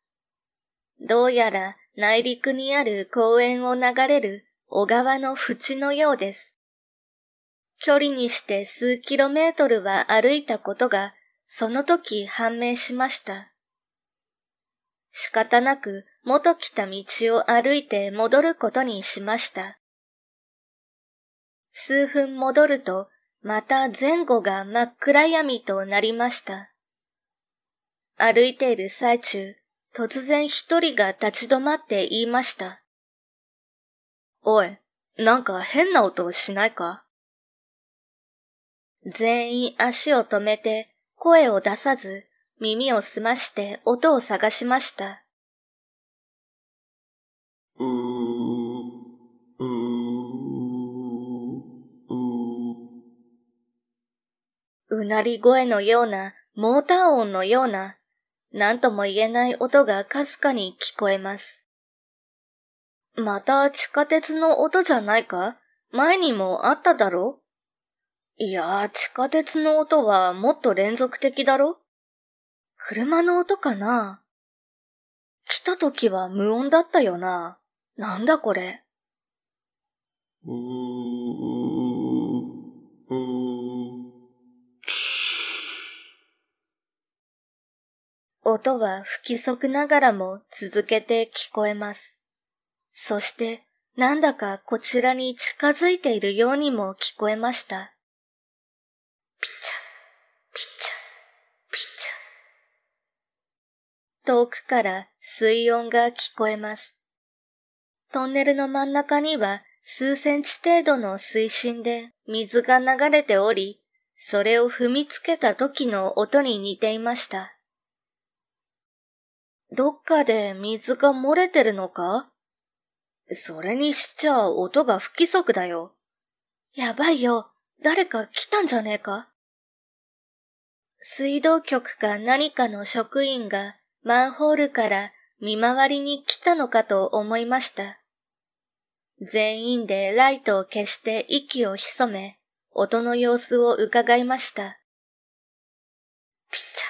どうやら内陸にある公園を流れる小川の淵のようです。距離にして数キロメートルは歩いたことがその時判明しました。仕方なく元来た道を歩いて戻ることにしました。数分戻ると、また前後が真っ暗闇となりました。歩いている最中、突然一人が立ち止まって言いました。おい、なんか変な音しないか全員足を止めて声を出さず耳を澄まして音を探しました。うなり声のような、モーター音のような、何とも言えない音がかすかに聞こえます。また地下鉄の音じゃないか前にもあっただろいや地下鉄の音はもっと連続的だろ車の音かな来た時は無音だったよな。なんだこれ。うー音は不規則ながらも続けて聞こえます。そして、なんだかこちらに近づいているようにも聞こえました。ピチャ、ピチャ、ピチャ。遠くから水音が聞こえます。トンネルの真ん中には数センチ程度の水深で水が流れており、それを踏みつけた時の音に似ていました。どっかで水が漏れてるのかそれにしちゃ音が不規則だよ。やばいよ。誰か来たんじゃねえか水道局か何かの職員がマンホールから見回りに来たのかと思いました。全員でライトを消して息を潜め、音の様子を伺いました。ピチ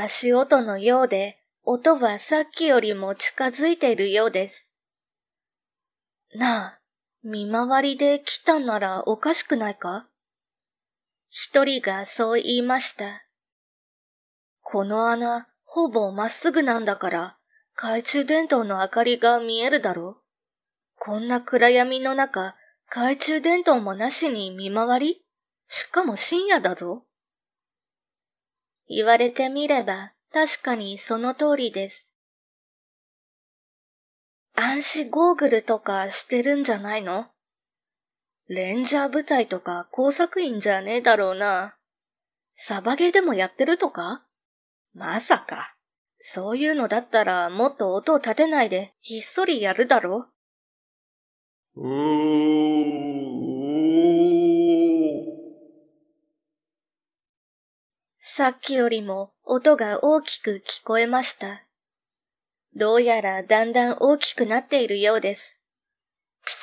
足音のようで、音はさっきよりも近づいているようです。なあ、見回りで来たならおかしくないか一人がそう言いました。この穴、ほぼまっすぐなんだから、懐中電灯の明かりが見えるだろう。こんな暗闇の中、懐中電灯もなしに見回りしかも深夜だぞ。言われてみれば確かにその通りです。暗視ゴーグルとかしてるんじゃないのレンジャー部隊とか工作員じゃねえだろうな。サバゲーでもやってるとかまさか。そういうのだったらもっと音を立てないでひっそりやるだろう。うーさっきよりも音が大きく聞こえました。どうやらだんだん大きくなっているようです。ピチャ、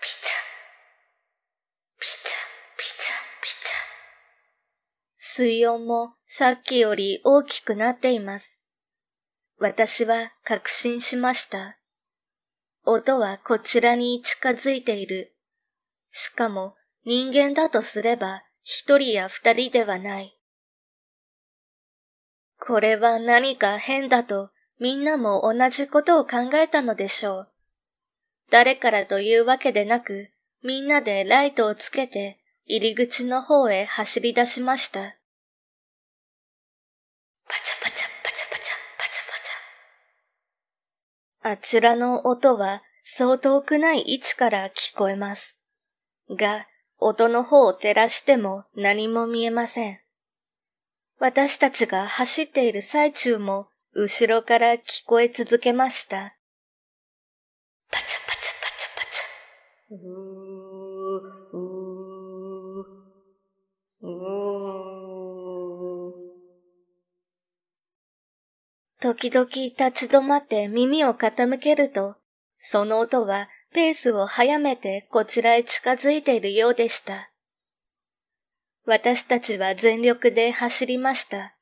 ピチャ。ピチャ、ピチャ、ピチャ。水温もさっきより大きくなっています。私は確信しました。音はこちらに近づいている。しかも人間だとすれば一人や二人ではない。これは何か変だとみんなも同じことを考えたのでしょう。誰からというわけでなく、みんなでライトをつけて入り口の方へ走り出しました。パチャパチャパチャパチャパチャパチャ。あちらの音はそう遠くない位置から聞こえます。が、音の方を照らしても何も見えません。私たちが走っている最中も後ろから聞こえ続けました。パチャパチャパチャパチャ。うー、うー、うー。時々立ち止まって耳を傾けると、その音はペースを早めてこちらへ近づいているようでした。私たちは全力で走りました。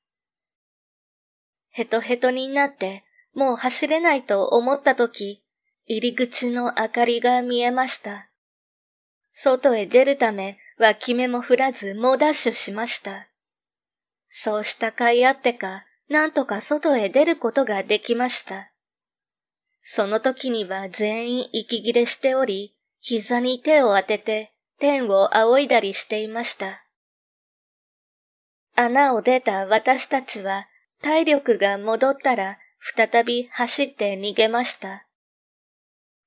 ヘトヘトになってもう走れないと思った時、入り口の明かりが見えました。外へ出るため脇目も振らず猛ダッシュしました。そうした甲斐あってか、なんとか外へ出ることができました。その時には全員息切れしており、膝に手を当てて天を仰いだりしていました。穴を出た私たちは体力が戻ったら再び走って逃げました。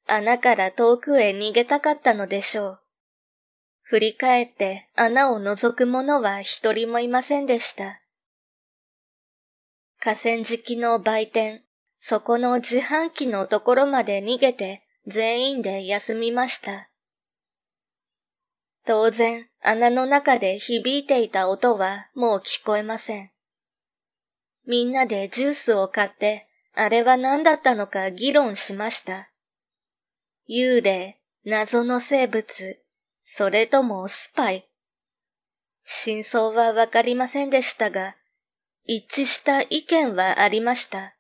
穴から遠くへ逃げたかったのでしょう。振り返って穴を覗く者は一人もいませんでした。河川敷の売店、そこの自販機のところまで逃げて全員で休みました。当然、穴の中で響いていた音はもう聞こえません。みんなでジュースを買って、あれは何だったのか議論しました。幽霊、謎の生物、それともスパイ。真相はわかりませんでしたが、一致した意見はありました。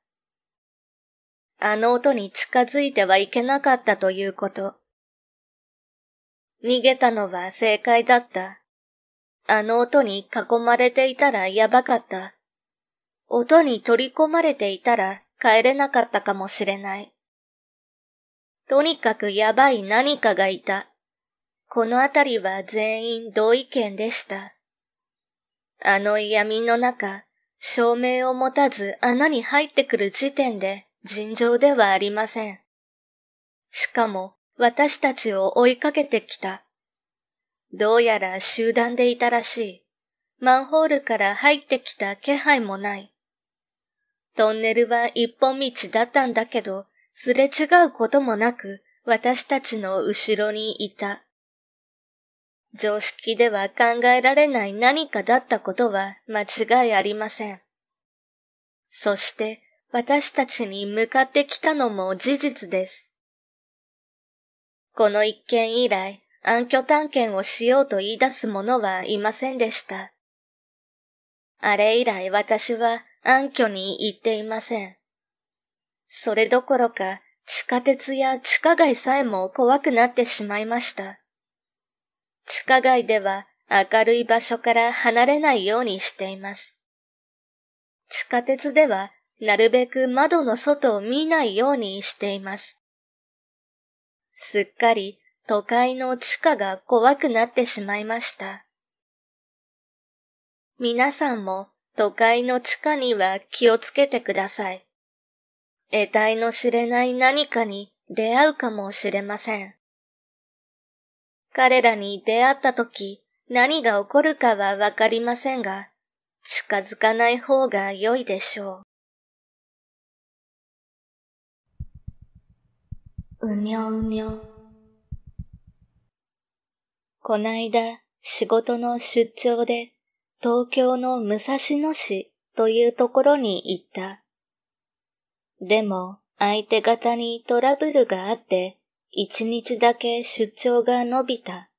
あの音に近づいてはいけなかったということ。逃げたのは正解だった。あの音に囲まれていたらやばかった。音に取り込まれていたら帰れなかったかもしれない。とにかくやばい何かがいた。この辺りは全員同意見でした。あの闇の中、照明を持たず穴に入ってくる時点で尋常ではありません。しかも、私たちを追いかけてきた。どうやら集団でいたらしい。マンホールから入ってきた気配もない。トンネルは一本道だったんだけど、すれ違うこともなく私たちの後ろにいた。常識では考えられない何かだったことは間違いありません。そして私たちに向かってきたのも事実です。この一件以来、暗挙探検をしようと言い出す者はいませんでした。あれ以来私は暗挙に行っていません。それどころか、地下鉄や地下街さえも怖くなってしまいました。地下街では明るい場所から離れないようにしています。地下鉄ではなるべく窓の外を見ないようにしています。すっかり都会の地下が怖くなってしまいました。皆さんも都会の地下には気をつけてください。得体の知れない何かに出会うかもしれません。彼らに出会った時何が起こるかはわかりませんが、近づかない方が良いでしょう。うにょうにょ。こないだ仕事の出張で東京の武蔵野市というところに行った。でも相手方にトラブルがあって一日だけ出張が伸びた。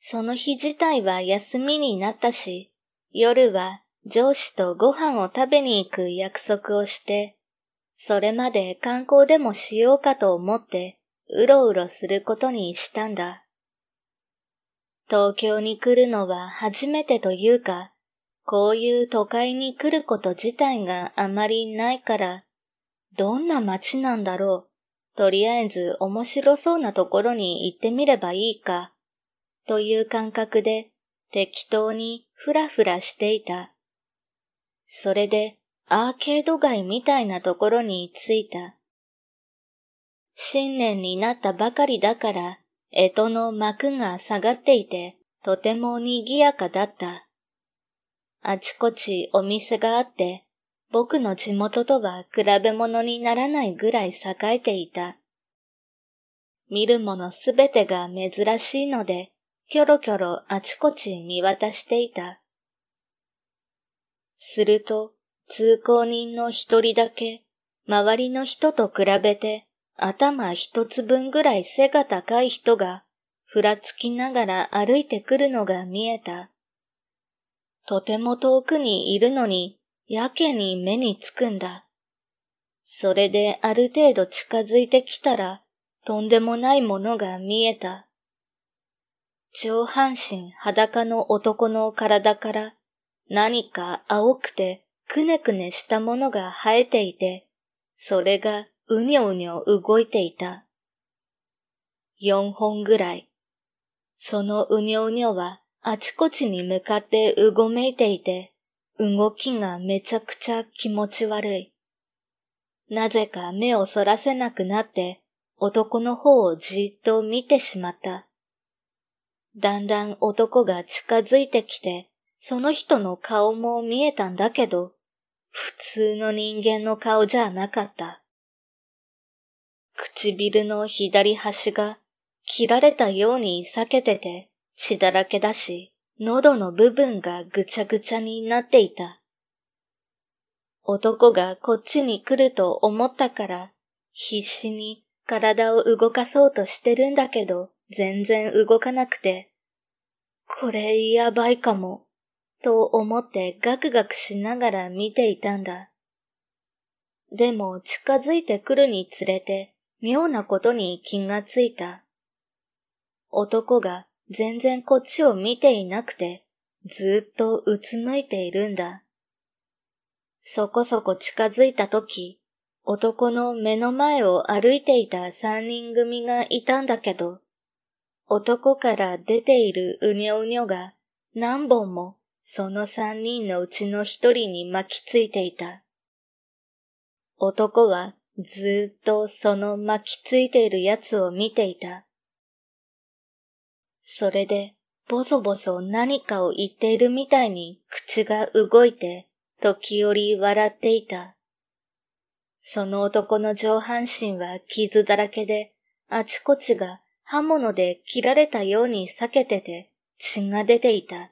その日自体は休みになったし、夜は上司とご飯を食べに行く約束をしてそれまで観光でもしようかと思って、うろうろすることにしたんだ。東京に来るのは初めてというか、こういう都会に来ること自体があまりないから、どんな街なんだろう。とりあえず面白そうなところに行ってみればいいか。という感覚で適当にふらふらしていた。それでアーケード街みたいなところに着いた。新年になったばかりだから、江戸の幕が下がっていて、とても賑やかだった。あちこちお店があって、僕の地元とは比べ物にならないぐらい栄えていた。見るものすべてが珍しいので、キョロキョロあちこち見渡していた。すると、通行人の一人だけ、周りの人と比べて頭一つ分ぐらい背が高い人が、ふらつきながら歩いてくるのが見えた。とても遠くにいるのに、やけに目につくんだ。それである程度近づいてきたら、とんでもないものが見えた。上半身裸の男の体から何か青くてくねくねしたものが生えていて、それがうにょうにょ動いていた。四本ぐらい。そのうにょうにょはあちこちに向かってうごめいていて、動きがめちゃくちゃ気持ち悪い。なぜか目をそらせなくなって男の方をじっと見てしまった。だんだん男が近づいてきてその人の顔も見えたんだけど、普通の人間の顔じゃなかった。唇の左端が切られたように裂けてて血だらけだし、喉の部分がぐちゃぐちゃになっていた。男がこっちに来ると思ったから、必死に体を動かそうとしてるんだけど、全然動かなくて。これやばいかも。と思ってガクガクしながら見ていたんだ。でも近づいてくるにつれて妙なことに気がついた。男が全然こっちを見ていなくてずっとうつむいているんだ。そこそこ近づいたとき、男の目の前を歩いていた三人組がいたんだけど、男から出ているうにょうにょが何本もその三人のうちの一人に巻きついていた。男はずっとその巻きついている奴を見ていた。それで、ぼそぼそ何かを言っているみたいに口が動いて、時折笑っていた。その男の上半身は傷だらけで、あちこちが刃物で切られたように裂けてて血が出ていた。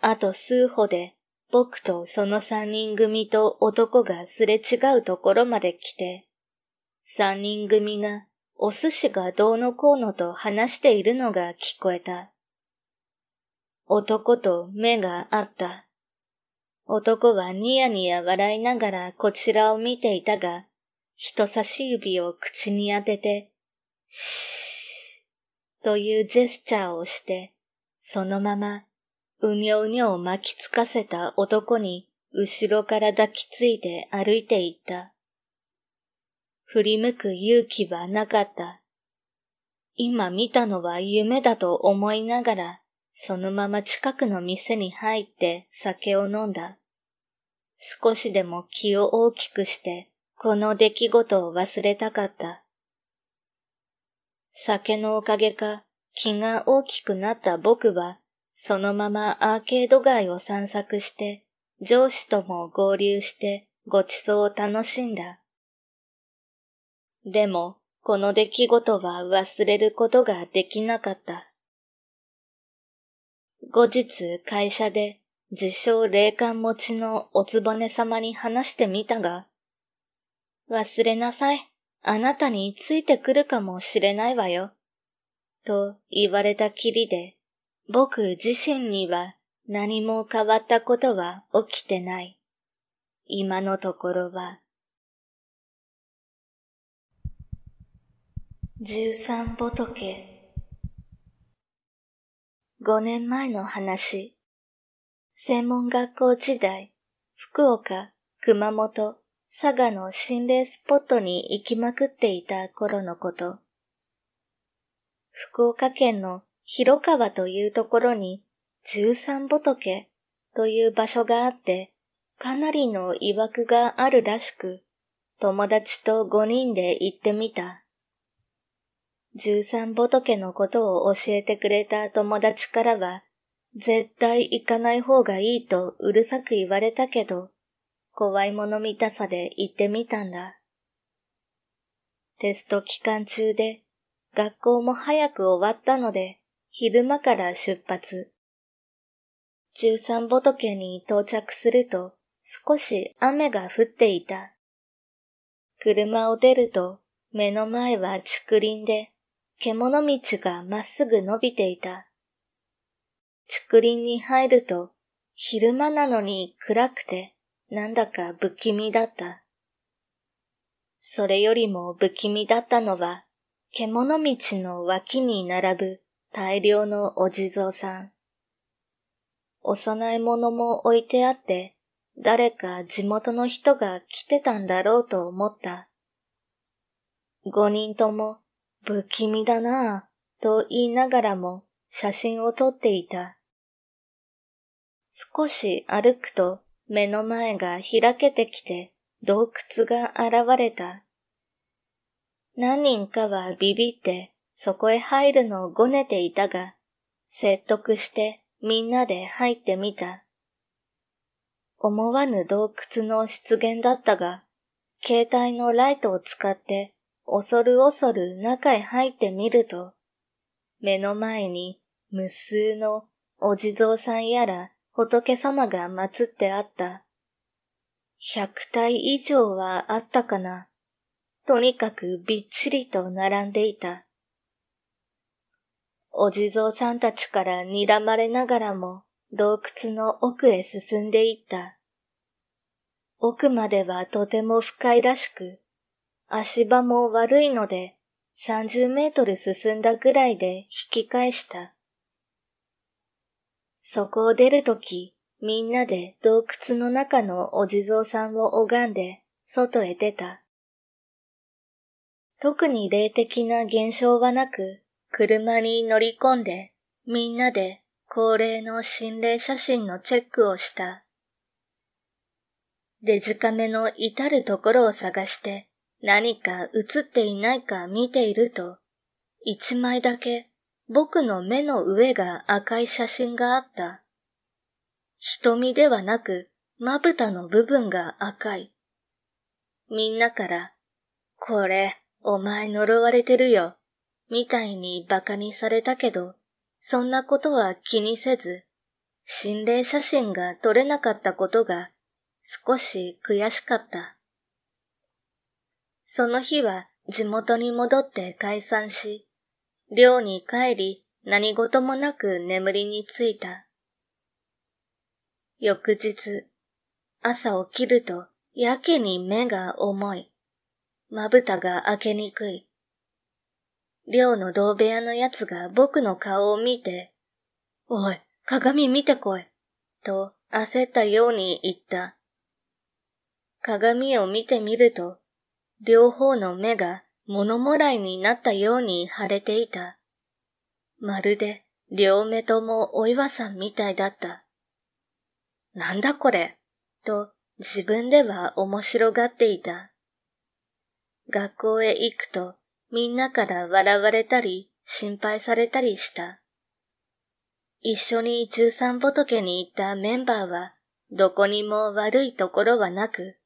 あと数歩で僕とその三人組と男がすれ違うところまで来て、三人組がお寿司がどうのこうのと話しているのが聞こえた。男と目が合った。男はニヤニヤ笑いながらこちらを見ていたが、人差し指を口に当てて、シーというジェスチャーをして、そのままうにょうにょを巻きつかせた男に後ろから抱きついて歩いていった。振り向く勇気はなかった。今見たのは夢だと思いながら、そのまま近くの店に入って酒を飲んだ。少しでも気を大きくして、この出来事を忘れたかった。酒のおかげか気が大きくなった僕はそのままアーケード街を散策して、上司とも合流してごちそうを楽しんだ。でも、この出来事は忘れることができなかった。後日会社で自称霊感持ちのおつぼね様に話してみたが、忘れなさい。あなたについてくるかもしれないわよ。と言われたきりで僕自身には何も変わったことは起きてない。今のところは。十三仏。五年前の話。専門学校時代、福岡、熊本、佐賀の心霊スポットに行きまくっていた頃のこと。福岡県の広川というところに十三仏という場所があって、かなりの曰くがあるらしく、友達と五人で行ってみた。十三仏のことを教えてくれた友達からは、絶対行かない方がいいとうるさく言われたけど、怖いもの見たさで行ってみたんだ。テスト期間中で、学校も早く終わったので、昼間から出発。十三仏に到着すると少し雨が降っていた。車を出ると目の前は竹林で獣道がまっすぐ伸びていた。竹林に入ると昼間なのに暗くてなんだか不気味だった。それよりも不気味だったのは獣道の脇に並ぶ大量のお地蔵さん。お供え物も置いてあって、誰か地元の人が来てたんだろうと思った。五人とも、不気味だなぁ、と言いながらも写真を撮っていた。少し歩くと目の前が開けてきて洞窟が現れた。何人かはビビってそこへ入るのをごねていたが、説得してみんなで入ってみた。思わぬ洞窟の出現だったが、携帯のライトを使って恐る恐る中へ入ってみると、目の前に無数のお地蔵さんやら仏様が祀ってあった。百体以上はあったかな。とにかくびっちりと並んでいた。お地蔵さんたちから睨まれながらも洞窟の奥へ進んでいった。奥まではとても深いらしく、足場も悪いので30メートル進んだぐらいで引き返した。そこを出るとき、みんなで洞窟の中のお地蔵さんを拝んで外へ出た。特に霊的な現象はなく、車に乗り込んで、みんなで恒例の心霊写真のチェックをした。デジカメの至るところを探して何か映っていないか見ていると、一枚だけ僕の目の上が赤い写真があった。瞳ではなく、まぶたの部分が赤い。みんなから、これ、お前呪われてるよ、みたいに馬鹿にされたけど、そんなことは気にせず、心霊写真が撮れなかったことが少し悔しかった。その日は地元に戻って解散し、寮に帰り何事もなく眠りについた。翌日、朝起きるとやけに目が重い。まぶたが開けにくい。寮の同部屋の奴が僕の顔を見て、おい、鏡見てこい、と焦ったように言った。鏡を見てみると、両方の目が物もらいになったように腫れていた。まるで両目ともお岩さんみたいだった。なんだこれと自分では面白がっていた。学校へ行くとみんなから笑われたり、心配されたりした。一緒に十三仏に行ったメンバーは、どこにも悪いところはなく、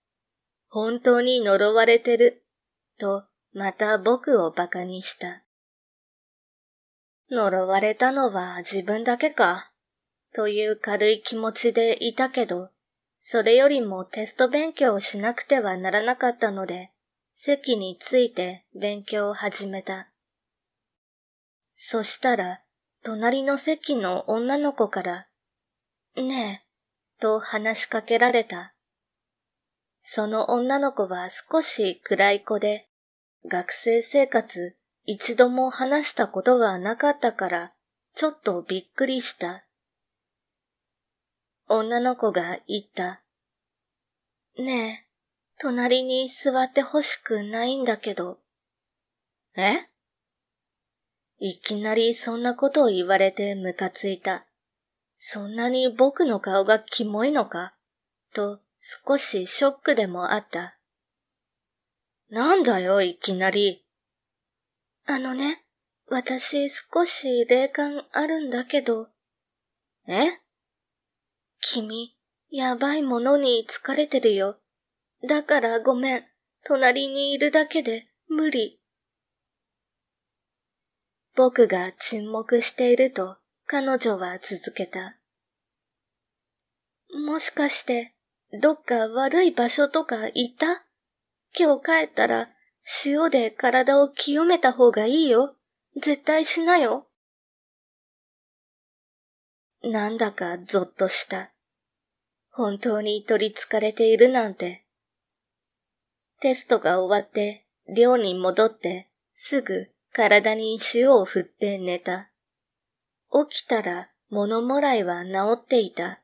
本当に呪われてる、とまた僕を馬鹿にした。呪われたのは自分だけか、という軽い気持ちでいたけど、それよりもテスト勉強をしなくてはならなかったので、席について勉強を始めた。そしたら、隣の席の女の子から、ねえ、と話しかけられた。その女の子は少し暗い子で、学生生活一度も話したことがなかったから、ちょっとびっくりした。女の子が言った。ねえ。隣に座ってほしくないんだけど。えいきなりそんなことを言われてムカついた。そんなに僕の顔がキモいのかと少しショックでもあった。なんだよ、いきなり。あのね、私少し霊感あるんだけど。え君、やばいものに疲れてるよ。だからごめん。隣にいるだけで無理。僕が沈黙していると彼女は続けた。もしかして、どっか悪い場所とか行った今日帰ったら塩で体を清めた方がいいよ。絶対しなよ。なんだかゾッとした。本当に取り憑かれているなんてテストが終わって、寮に戻って、すぐ体に石を振って寝た。起きたら物もらいは治っていた。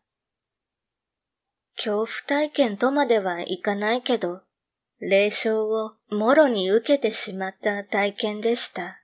恐怖体験とまではいかないけど、霊障をもろに受けてしまった体験でした。